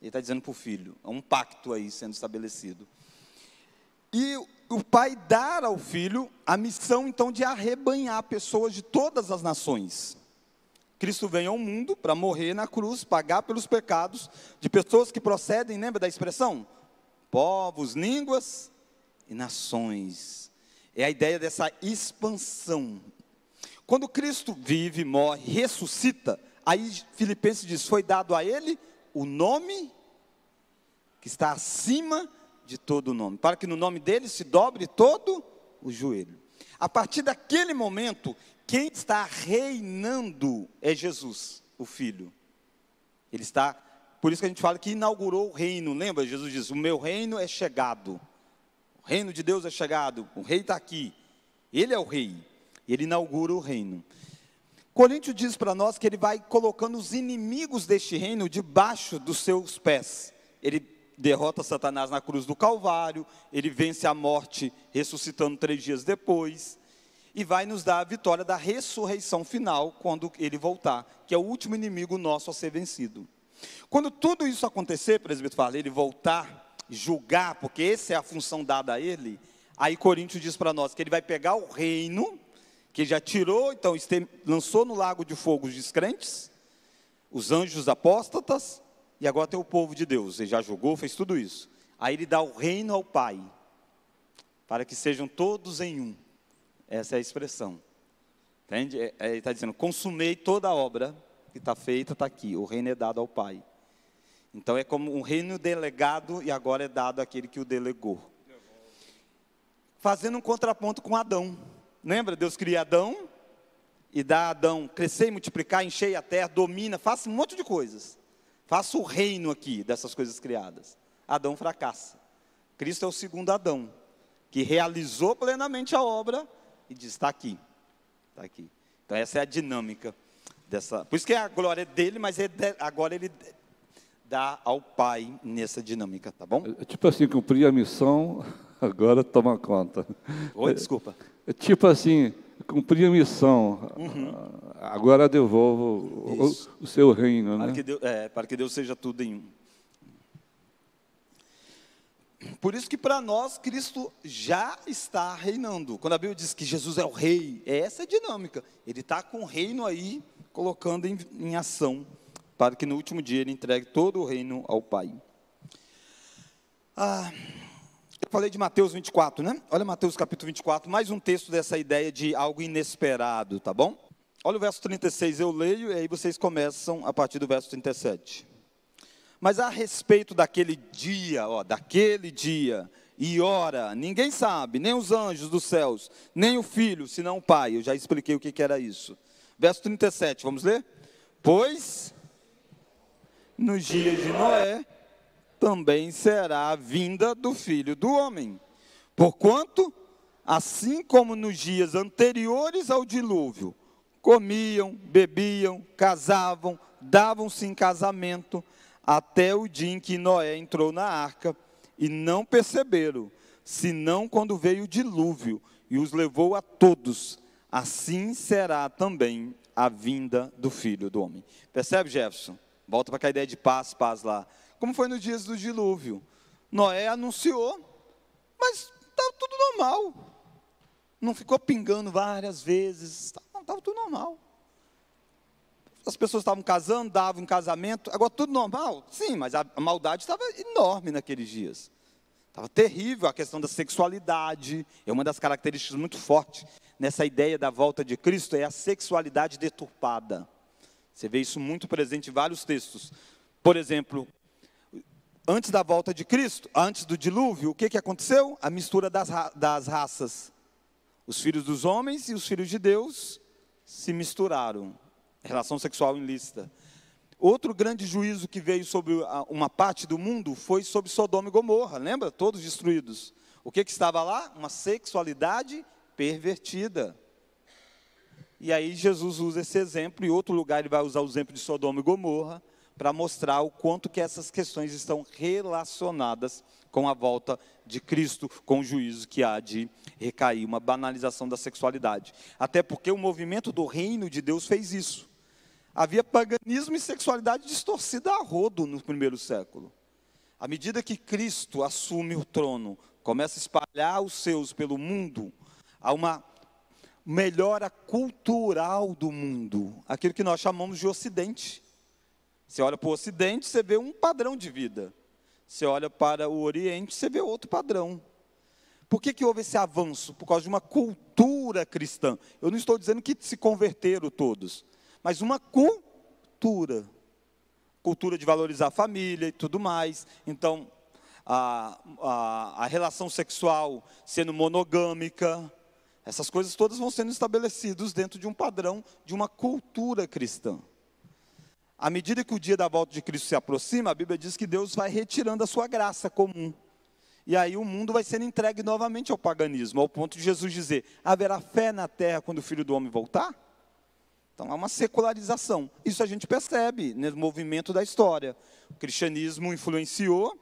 Ele está dizendo para o filho, é um pacto aí sendo estabelecido. E o pai dar ao filho a missão então de arrebanhar pessoas de todas as nações. Cristo vem ao mundo para morrer na cruz, pagar pelos pecados de pessoas que procedem, lembra da expressão? Povos, línguas e nações. É a ideia dessa expansão. Quando Cristo vive, morre, ressuscita, aí Filipenses diz: foi dado a ele o nome que está acima de de todo o nome, para que no nome dele se dobre todo o joelho. A partir daquele momento, quem está reinando é Jesus, o Filho. Ele está, por isso que a gente fala que inaugurou o reino, lembra? Jesus diz: O meu reino é chegado, o reino de Deus é chegado, o rei está aqui, ele é o rei, ele inaugura o reino. Coríntios diz para nós que ele vai colocando os inimigos deste reino debaixo dos seus pés. Ele derrota Satanás na cruz do Calvário, ele vence a morte ressuscitando três dias depois, e vai nos dar a vitória da ressurreição final quando ele voltar, que é o último inimigo nosso a ser vencido. Quando tudo isso acontecer, presbítero fala, ele voltar, julgar, porque essa é a função dada a ele, aí Coríntios diz para nós que ele vai pegar o reino, que já tirou, então lançou no lago de fogo os descrentes, os anjos apóstatas, e agora tem o povo de Deus. Ele já julgou, fez tudo isso. Aí ele dá o reino ao Pai, para que sejam todos em um. Essa é a expressão. Entende? É, é, ele está dizendo: consumei toda a obra que está feita, está aqui. O reino é dado ao Pai. Então é como um reino delegado e agora é dado àquele que o delegou. Fazendo um contraponto com Adão. Lembra? Deus cria Adão e dá a Adão crescer e multiplicar, encher a terra, domina, faça um monte de coisas. Faça o reino aqui dessas coisas criadas. Adão fracassa. Cristo é o segundo Adão, que realizou plenamente a obra e diz: está aqui, está aqui. Então, essa é a dinâmica dessa. Por isso que é a glória é dele, mas é agora ele dá ao Pai nessa dinâmica, tá bom? É, tipo assim, cumprir a missão, <laughs> agora toma conta. Oi, desculpa. É, tipo assim, cumpri a missão. Uhum. Agora devolvo o, o, seu reino. Para, né? que Deus, é, para que Deus seja tudo em um. Por isso que para nós Cristo já está reinando. Quando a Bíblia diz que Jesus é o rei, é essa a dinâmica. Ele está com o reino aí, colocando em, em ação, para que no último dia ele entregue todo o reino ao Pai. Ah, eu falei de Mateus 24, né? Olha Mateus capítulo 24, mais um texto dessa ideia de algo inesperado, tá bom? Olha o verso 36, eu leio e aí vocês começam a partir do verso 37. Mas a respeito daquele dia, ó, daquele dia e hora, ninguém sabe, nem os anjos dos céus, nem o filho, senão o pai. Eu já expliquei o que, que era isso. Verso 37, vamos ler? Pois nos dias de Noé, também será a vinda do filho do homem. Porquanto, assim como nos dias anteriores ao dilúvio, comiam, bebiam, casavam, davam-se em casamento, até o dia em que Noé entrou na arca, e não perceberam, senão quando veio o dilúvio e os levou a todos. Assim será também a vinda do filho do homem. Percebe, Jefferson? Volta para aquela ideia de paz, paz lá como foi nos dias do dilúvio. Noé anunciou, mas estava tudo normal. Não ficou pingando várias vezes, estava tudo normal. As pessoas estavam casando, davam casamento, agora tudo normal? Sim, mas a, a maldade estava enorme naqueles dias. Estava terrível a questão da sexualidade, é uma das características muito fortes nessa ideia da volta de Cristo, é a sexualidade deturpada. Você vê isso muito presente em vários textos. Por exemplo, Antes da volta de Cristo, antes do dilúvio, o que, que aconteceu? A mistura das, ra das raças. Os filhos dos homens e os filhos de Deus se misturaram. Relação sexual ilícita. Outro grande juízo que veio sobre uma parte do mundo foi sobre Sodoma e Gomorra, lembra? Todos destruídos. O que, que estava lá? Uma sexualidade pervertida. E aí Jesus usa esse exemplo, e outro lugar ele vai usar o exemplo de Sodoma e Gomorra, para mostrar o quanto que essas questões estão relacionadas com a volta de Cristo, com o juízo que há de recair, uma banalização da sexualidade. Até porque o movimento do reino de Deus fez isso. Havia paganismo e sexualidade distorcida a rodo no primeiro século. À medida que Cristo assume o trono, começa a espalhar os seus pelo mundo, há uma melhora cultural do mundo, aquilo que nós chamamos de Ocidente. Você olha para o Ocidente, você vê um padrão de vida. Você olha para o Oriente, você vê outro padrão. Por que, que houve esse avanço? Por causa de uma cultura cristã. Eu não estou dizendo que se converteram todos, mas uma cultura. Cultura de valorizar a família e tudo mais. Então, a, a, a relação sexual sendo monogâmica. Essas coisas todas vão sendo estabelecidas dentro de um padrão, de uma cultura cristã. À medida que o dia da volta de Cristo se aproxima, a Bíblia diz que Deus vai retirando a sua graça comum. E aí o mundo vai sendo entregue novamente ao paganismo, ao ponto de Jesus dizer: haverá fé na terra quando o filho do homem voltar? Então há uma secularização. Isso a gente percebe no movimento da história. O cristianismo influenciou,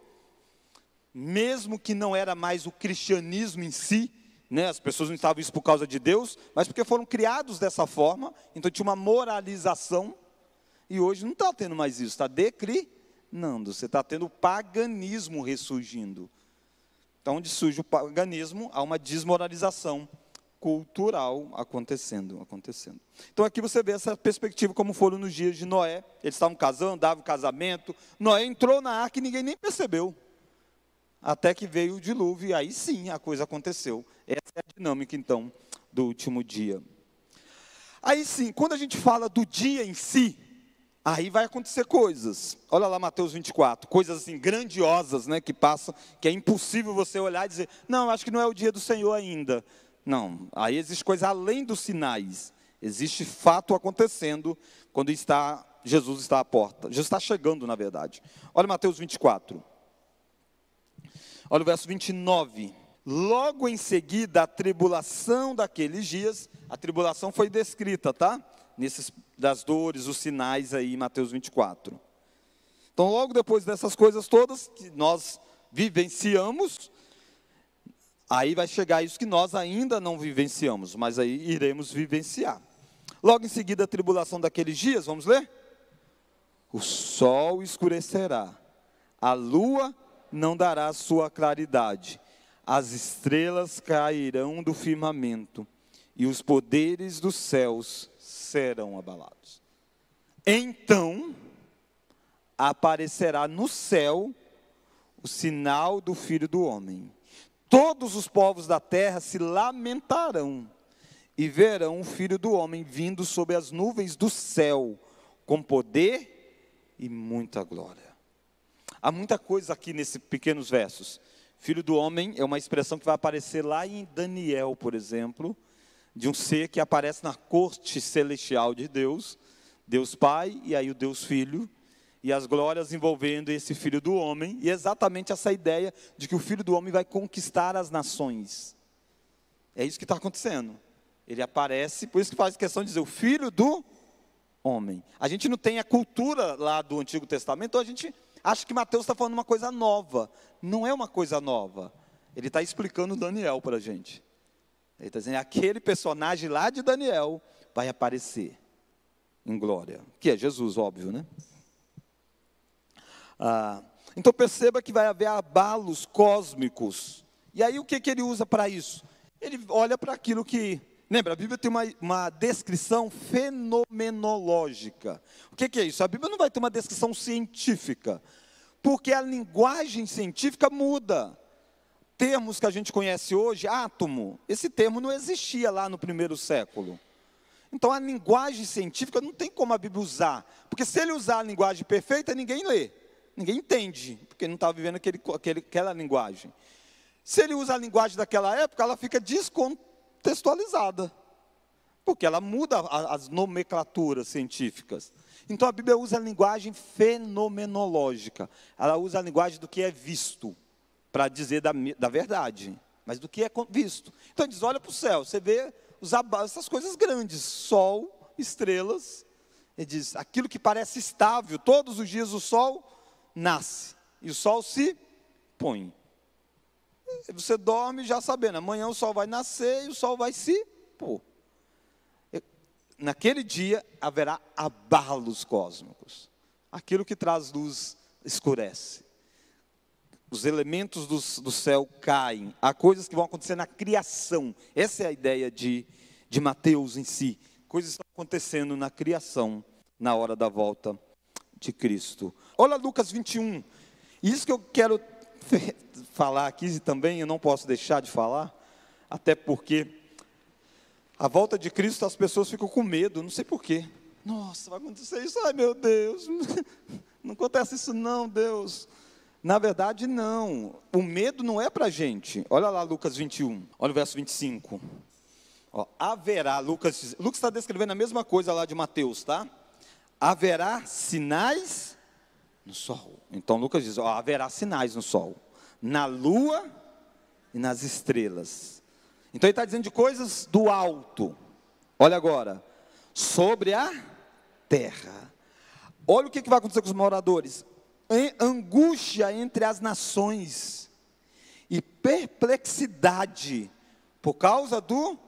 mesmo que não era mais o cristianismo em si, né? as pessoas não estavam isso por causa de Deus, mas porque foram criados dessa forma, então tinha uma moralização e hoje não está tendo mais isso, está declinando. Você está tendo o paganismo ressurgindo. Então, onde surge o paganismo, há uma desmoralização cultural acontecendo, acontecendo. Então aqui você vê essa perspectiva como foram nos dias de Noé. Eles estavam casando, davam casamento. Noé entrou na arca e ninguém nem percebeu. Até que veio o dilúvio e aí sim a coisa aconteceu. Essa é a dinâmica então do último dia. Aí sim, quando a gente fala do dia em si, aí vai acontecer coisas. Olha lá Mateus 24, coisas assim grandiosas, né, que passam, que é impossível você olhar e dizer: "Não, acho que não é o dia do Senhor ainda". Não, aí existe coisa além dos sinais. Existe fato acontecendo quando está Jesus está à porta. Jesus está chegando, na verdade. Olha Mateus 24. Olha o verso 29. Logo em seguida, a tribulação daqueles dias, a tribulação foi descrita, tá? nesses, das dores, os sinais aí em Mateus 24. Então, logo depois dessas coisas todas que nós vivenciamos, aí vai chegar isso que nós ainda não vivenciamos, mas aí iremos vivenciar. Logo em seguida, a tribulação daqueles dias, vamos ler? O sol escurecerá, a lua não dará sua claridade, as estrelas cairão do firmamento, e os poderes dos céus serão abalados. Então aparecerá no céu o sinal do Filho do Homem. Todos os povos da terra se lamentarão e verão o Filho do Homem vindo sobre as nuvens do céu, com poder e muita glória. Há muita coisa aqui nesses pequenos versos. Filho do Homem é uma expressão que vai aparecer lá em Daniel, por exemplo, de um ser que aparece na corte celestial de Deus, Deus Pai e aí o Deus Filho, e as glórias envolvendo esse Filho do Homem, e exatamente essa ideia de que o Filho do Homem vai conquistar as nações. É isso que está acontecendo. Ele aparece, por isso que faz questão de dizer o Filho do Homem. A gente não tem a cultura lá do Antigo Testamento, então a gente acha que Mateus está falando uma coisa nova. Não é uma coisa nova. Ele está explicando Daniel para a gente. Ele está dizendo, aquele personagem lá de Daniel vai aparecer em glória, que é Jesus, óbvio, né? Ah, então perceba que vai haver abalos cósmicos. E aí o que, que ele usa para isso? Ele olha para aquilo que. Lembra, a Bíblia tem uma, uma descrição fenomenológica. O que, que é isso? A Bíblia não vai ter uma descrição científica, porque a linguagem científica muda termos que a gente conhece hoje, átomo, esse termo não existia lá no primeiro século. Então a linguagem científica não tem como a Bíblia usar, porque se ele usar a linguagem perfeita, ninguém lê, ninguém entende, porque não está vivendo aquele, aquele, aquela linguagem. Se ele usa a linguagem daquela época, ela fica descontextualizada, porque ela muda as nomenclaturas científicas. Então a Bíblia usa a linguagem fenomenológica, ela usa a linguagem do que é visto para dizer da, da, verdade, mas do que é visto. Então ele diz: olha para o céu, você vê os essas coisas grandes, sol, estrelas. Ele diz: aquilo que parece estável, todos os dias o sol nasce e o sol se põe. E você dorme já sabendo, amanhã o sol vai nascer e o sol vai se pôr. Naquele dia haverá abalos cósmicos. Aquilo que traz luz escurece os elementos do, do céu caem, há coisas que vão acontecer na criação. Essa é a ideia de, de Mateus em si. Coisas estão acontecendo na criação na hora da volta de Cristo. Olha Lucas 21. Isso que eu quero <laughs> falar aqui também, eu não posso deixar de falar, até porque a volta de Cristo as pessoas ficam com medo, não sei porquê. Nossa, vai acontecer isso, ai meu Deus, <laughs> não acontece isso não, Deus. Na verdade, não. O medo não é para a gente. Olha lá Lucas 21, olha o verso 25. Ó, haverá, Lucas Lucas está descrevendo a mesma coisa lá de Mateus, tá? Haverá sinais no sol. Então Lucas diz: ó, haverá sinais no sol, na lua e nas estrelas. Então ele está dizendo de coisas do alto. Olha agora, sobre a terra. Olha o que, que vai acontecer com os moradores angústia entre as nações e perplexidade por causa do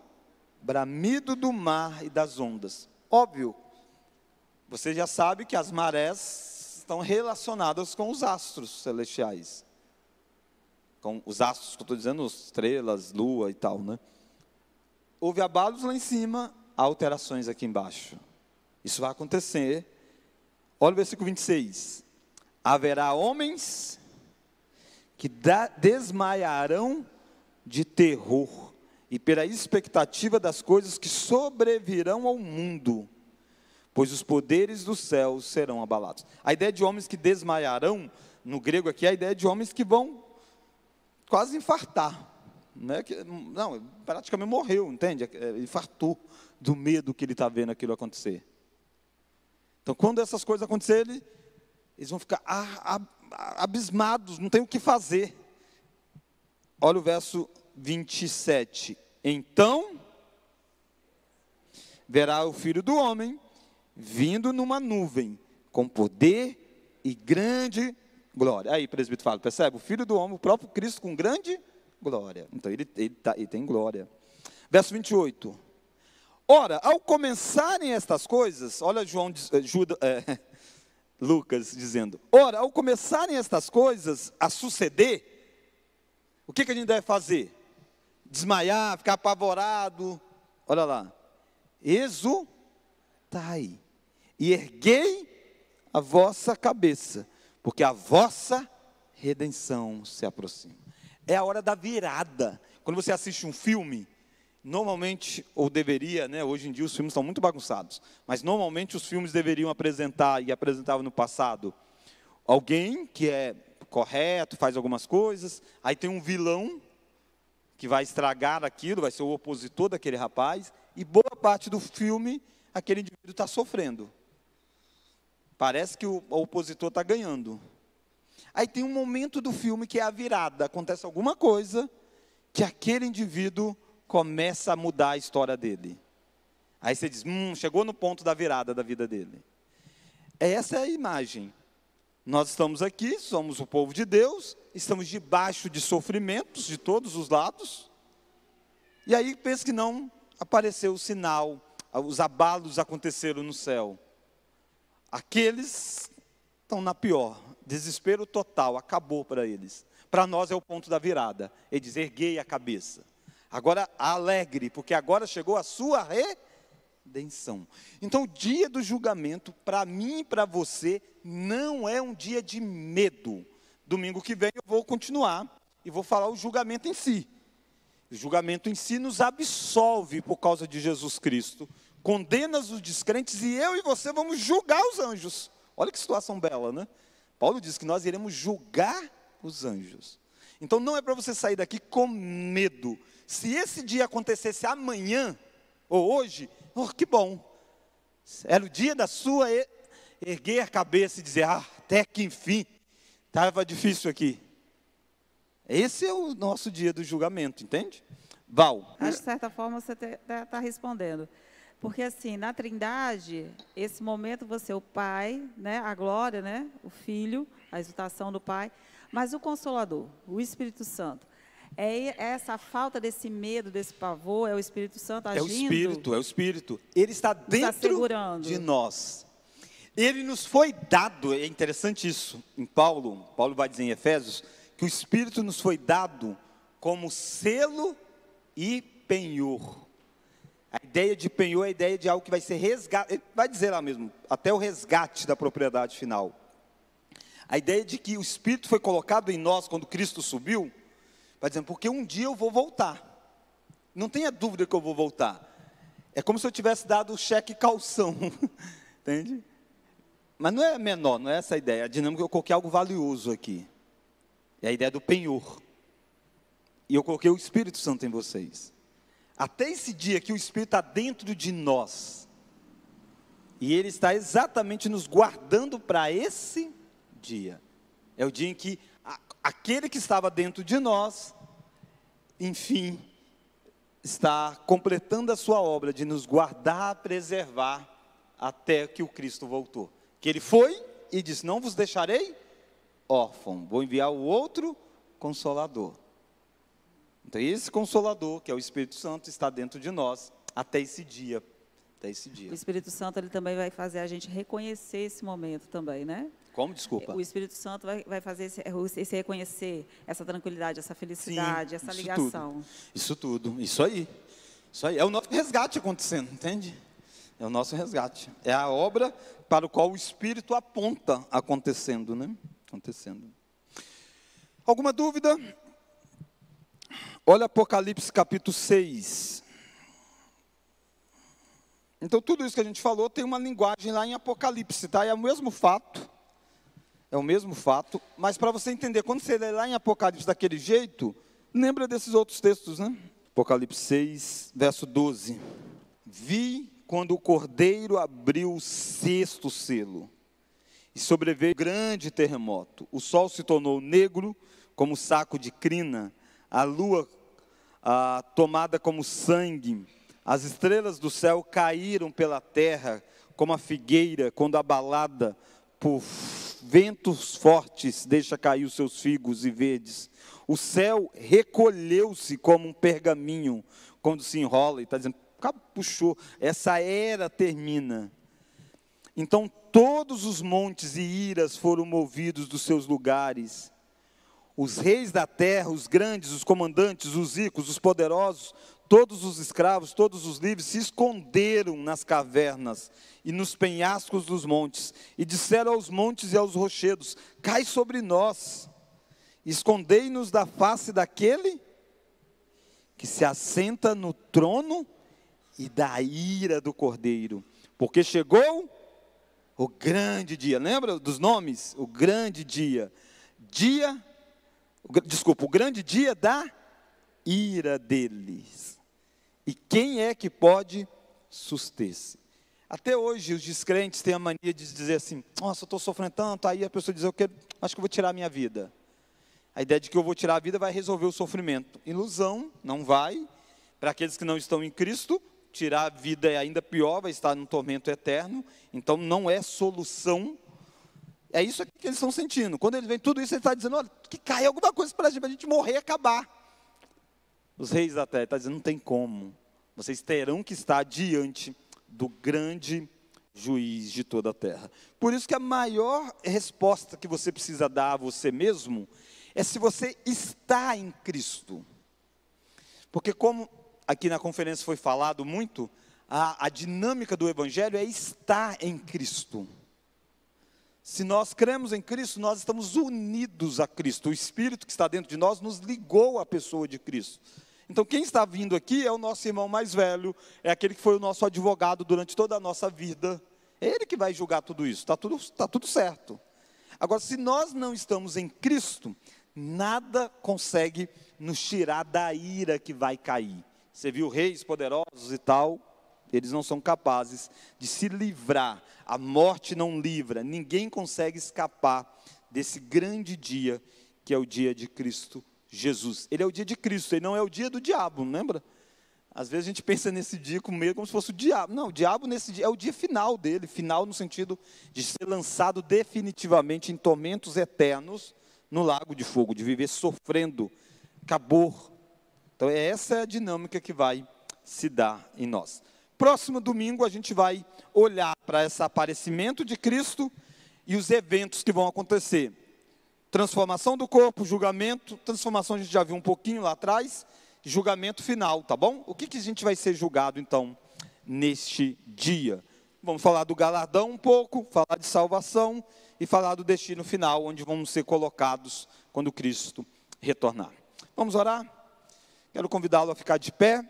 bramido do mar e das ondas. Óbvio, você já sabe que as marés estão relacionadas com os astros celestiais. Com os astros que eu estou dizendo, estrelas, lua e tal, né? Houve abalos lá em cima, há alterações aqui embaixo. Isso vai acontecer. Olha o versículo 26 haverá homens que desmaiarão de terror e pela expectativa das coisas que sobrevirão ao mundo, pois os poderes dos céus serão abalados. A ideia de homens que desmaiarão, no grego aqui, é a ideia de homens que vão quase infartar. Né? Que, não, praticamente morreu, entende? É, é, infartou do medo que ele está vendo aquilo acontecer. Então, quando essas coisas acontecerem, ele eles vão ficar abismados, não tem o que fazer. Olha o verso 27. Então verá o filho do homem vindo numa nuvem com poder e grande glória. Aí, presbítero fala, percebe? O filho do homem, o próprio Cristo com grande glória. Então ele, ele, tá, ele tem glória. Verso 28. Ora, ao começarem estas coisas, olha João, eh, Judas, é, Lucas, dizendo: Ora, ao começarem estas coisas a suceder, o que, que a gente deve fazer? Desmaiar, ficar apavorado. Olha lá. Exultai e erguei a vossa cabeça, porque a vossa redenção se aproxima. É a hora da virada. Quando você assiste um filme, normalmente, ou deveria, né, hoje em dia os filmes estão muito bagunçados, mas normalmente os filmes deveriam apresentar, e apresentavam no passado, alguém que é correto, faz algumas coisas, aí tem um vilão que vai estragar aquilo, vai ser o opositor daquele rapaz, e boa parte do filme aquele indivíduo está sofrendo. Parece que o opositor está ganhando. Aí tem um momento do filme que é a virada, acontece alguma coisa que aquele indivíduo começa a mudar a história dele. Aí você diz, hum, chegou no ponto da virada da vida dele. É essa é a imagem. Nós estamos aqui, somos o povo de Deus, estamos debaixo de sofrimentos de todos os lados. E aí pensa que não apareceu o sinal, os abalos aconteceram no céu. Aqueles estão na pior, desespero total, acabou para eles. Para nós é o ponto da virada, é dizer, erguei a cabeça agora alegre, porque agora chegou a sua redenção. Então, o dia do julgamento, para mim e para você, não é um dia de medo. Domingo que vem eu vou continuar e vou falar o julgamento em si. O julgamento em si nos absolve por causa de Jesus Cristo. Condenas os descrentes e eu e você vamos julgar os anjos. Olha que situação bela, né? Paulo diz que nós iremos julgar os anjos. Então não é para você sair daqui com medo, se esse dia acontecesse amanhã ou hoje, oh, que bom. Era o dia da sua erguer a cabeça e dizer: Ah, até que enfim, estava difícil aqui. Esse é o nosso dia do julgamento, entende? Val. Mas, de certa forma, você está tá respondendo. Porque, assim, na Trindade, esse momento você, o Pai, né, a glória, né, o Filho, a exultação do Pai, mas o Consolador, o Espírito Santo. É, é essa falta desse medo, desse pavor, é o Espírito Santo agindo. É o Espírito, é o Espírito. Ele está dentro de nós. Ele nos foi dado, é interessante isso. Em Paulo, Paulo vai dizer em Efésios que o Espírito nos foi dado como selo e penhor. A ideia de penhor é a ideia de algo que vai ser resgatado, vai dizer lá mesmo, até o resgate da propriedade final. A ideia de que o Espírito foi colocado em nós quando Cristo subiu, Vai dizendo, porque um dia eu vou voltar. Não tenha dúvida que eu vou voltar. É como se eu tivesse dado o cheque calção. <laughs> Entende? Mas não é menor, não é essa a ideia. A dinâmica, eu coloquei algo valioso aqui. É a ideia do penhor. E eu coloquei o Espírito Santo em vocês. Até esse dia que o Espírito está dentro de nós. E ele está exatamente nos guardando para esse dia. É o dia em que aquele que estava dentro de nós, enfim, está completando a sua obra de nos guardar, preservar até que o Cristo voltou. Que ele foi e disse: Não vos deixarei órfão, vou enviar o outro consolador. Então, esse consolador, que é o Espírito Santo, está dentro de nós até esse dia. Até esse dia. O Espírito Santo ele também vai fazer a gente reconhecer esse momento também, né? Como? Desculpa. O Espírito Santo vai, vai fazer esse, esse reconhecer, essa tranquilidade, essa felicidade, Sim, essa isso ligação. Tudo. Isso tudo, isso aí. Isso aí. É o nosso resgate acontecendo, entende? É o nosso resgate. É a obra para a qual o Espírito aponta acontecendo, né? Acontecendo. Alguma dúvida? Olha Apocalipse capítulo 6. Então, tudo isso que a gente falou tem uma linguagem lá em Apocalipse, tá? É o mesmo fato é o mesmo fato, mas para você entender, quando você lê lá em Apocalipse daquele jeito, lembra desses outros textos, né? Apocalipse 6, verso 12. Vi quando o cordeiro abriu o sexto selo, e sobreveio grande terremoto. O sol se tornou negro como saco de crina, a lua tomada como sangue, as estrelas do céu caíram pela terra como a figueira quando abalada por ventos fortes deixa cair os seus figos e verdes. O céu recolheu-se como um pergaminho quando se enrola e está dizendo, puxou, essa era termina. Então todos os montes e iras foram movidos dos seus lugares. Os reis da terra, os grandes, os comandantes, os ricos, os poderosos, todos os escravos, todos os livres se esconderam nas cavernas e nos penhascos dos montes, e disseram aos montes e aos rochedos: Cai sobre nós, escondei-nos da face daquele que se assenta no trono e da ira do cordeiro, porque chegou o grande dia. Lembra dos nomes? O grande dia. Dia, desculpa, o grande dia da ira deles. E quem é que pode suster-se? Até hoje os descrentes têm a mania de dizer assim: nossa, eu estou sofrendo tanto. Aí a pessoa diz: eu quero, acho que eu vou tirar a minha vida. A ideia de que eu vou tirar a vida vai resolver o sofrimento. Ilusão, não vai. Para aqueles que não estão em Cristo, tirar a vida é ainda pior, vai estar num tormento eterno. Então não é solução. É isso que eles estão sentindo. Quando eles veem tudo isso, eles estão dizendo: olha, que cai alguma coisa para a gente morrer e acabar. Os reis da terra. Está dizendo: não tem como. Vocês terão que estar diante do grande juiz de toda a terra. Por isso que a maior resposta que você precisa dar a você mesmo é se você está em Cristo. Porque, como aqui na conferência foi falado muito, a, a dinâmica do Evangelho é estar em Cristo. Se nós cremos em Cristo, nós estamos unidos a Cristo. O Espírito que está dentro de nós nos ligou à pessoa de Cristo. Então, quem está vindo aqui é o nosso irmão mais velho, é aquele que foi o nosso advogado durante toda a nossa vida. É ele que vai julgar tudo isso, está tudo, tá tudo certo. Agora, se nós não estamos em Cristo, nada consegue nos tirar da ira que vai cair. Você viu reis poderosos e tal, eles não são capazes de se livrar. A morte não livra, ninguém consegue escapar desse grande dia que é o dia de Cristo Jesus. Ele é o dia de Cristo, ele não é o dia do diabo, lembra? Às vezes a gente pensa nesse dia com medo como se fosse o diabo. Não, o diabo nesse dia é o dia final dele, final no sentido de ser lançado definitivamente em tormentos eternos no lago de fogo, de viver sofrendo, acabou. Então é essa a dinâmica que vai se dar em nós. Próximo domingo a gente vai olhar para esse aparecimento de Cristo e os eventos que vão acontecer. Transformação do corpo, julgamento, transformação a gente já viu um pouquinho lá atrás, julgamento final, tá bom? O que, que a gente vai ser julgado então neste dia? Vamos falar do galardão um pouco, falar de salvação e falar do destino final, onde vamos ser colocados quando Cristo retornar. Vamos orar? Quero convidá-lo a ficar de pé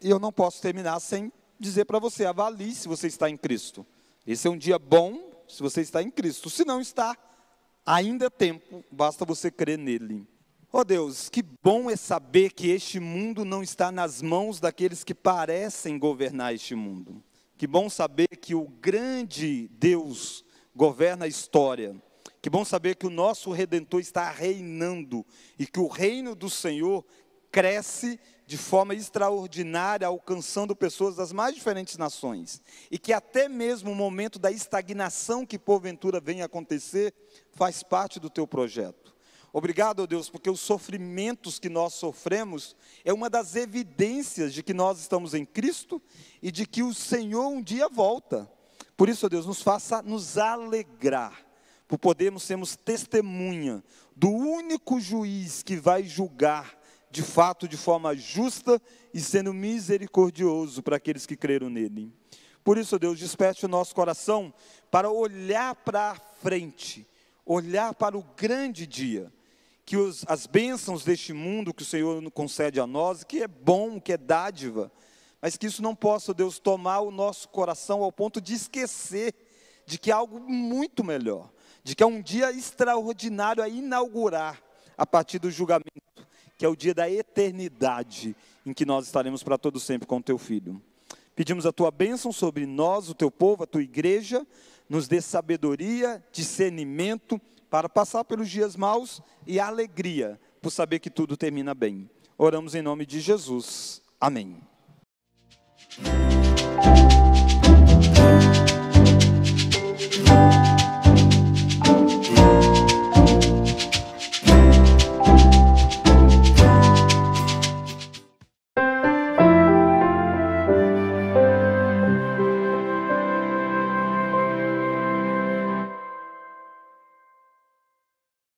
e eu não posso terminar sem dizer para você: avalie se você está em Cristo. Esse é um dia bom se você está em Cristo. Se não está, Ainda há tempo, basta você crer nele. Oh Deus, que bom é saber que este mundo não está nas mãos daqueles que parecem governar este mundo. Que bom saber que o grande Deus governa a história. Que bom saber que o nosso redentor está reinando e que o reino do Senhor cresce de forma extraordinária, alcançando pessoas das mais diferentes nações, e que até mesmo o momento da estagnação que porventura venha acontecer, faz parte do teu projeto. Obrigado, oh Deus, porque os sofrimentos que nós sofremos é uma das evidências de que nós estamos em Cristo e de que o Senhor um dia volta. Por isso, oh Deus, nos faça nos alegrar por podermos sermos testemunha do único juiz que vai julgar de fato de forma justa e sendo misericordioso para aqueles que creram nele. Por isso, Deus, desperte o nosso coração para olhar para a frente, olhar para o grande dia, que os, as bênçãos deste mundo que o Senhor concede a nós, que é bom, que é dádiva, mas que isso não possa, Deus, tomar o nosso coração ao ponto de esquecer de que há é algo muito melhor, de que há é um dia extraordinário a inaugurar a partir do julgamento que é o dia da eternidade, em que nós estaremos para todo sempre com o teu filho. Pedimos a tua bênção sobre nós, o teu povo, a tua igreja, nos dê sabedoria, discernimento para passar pelos dias maus e alegria por saber que tudo termina bem. Oramos em nome de Jesus. Amém.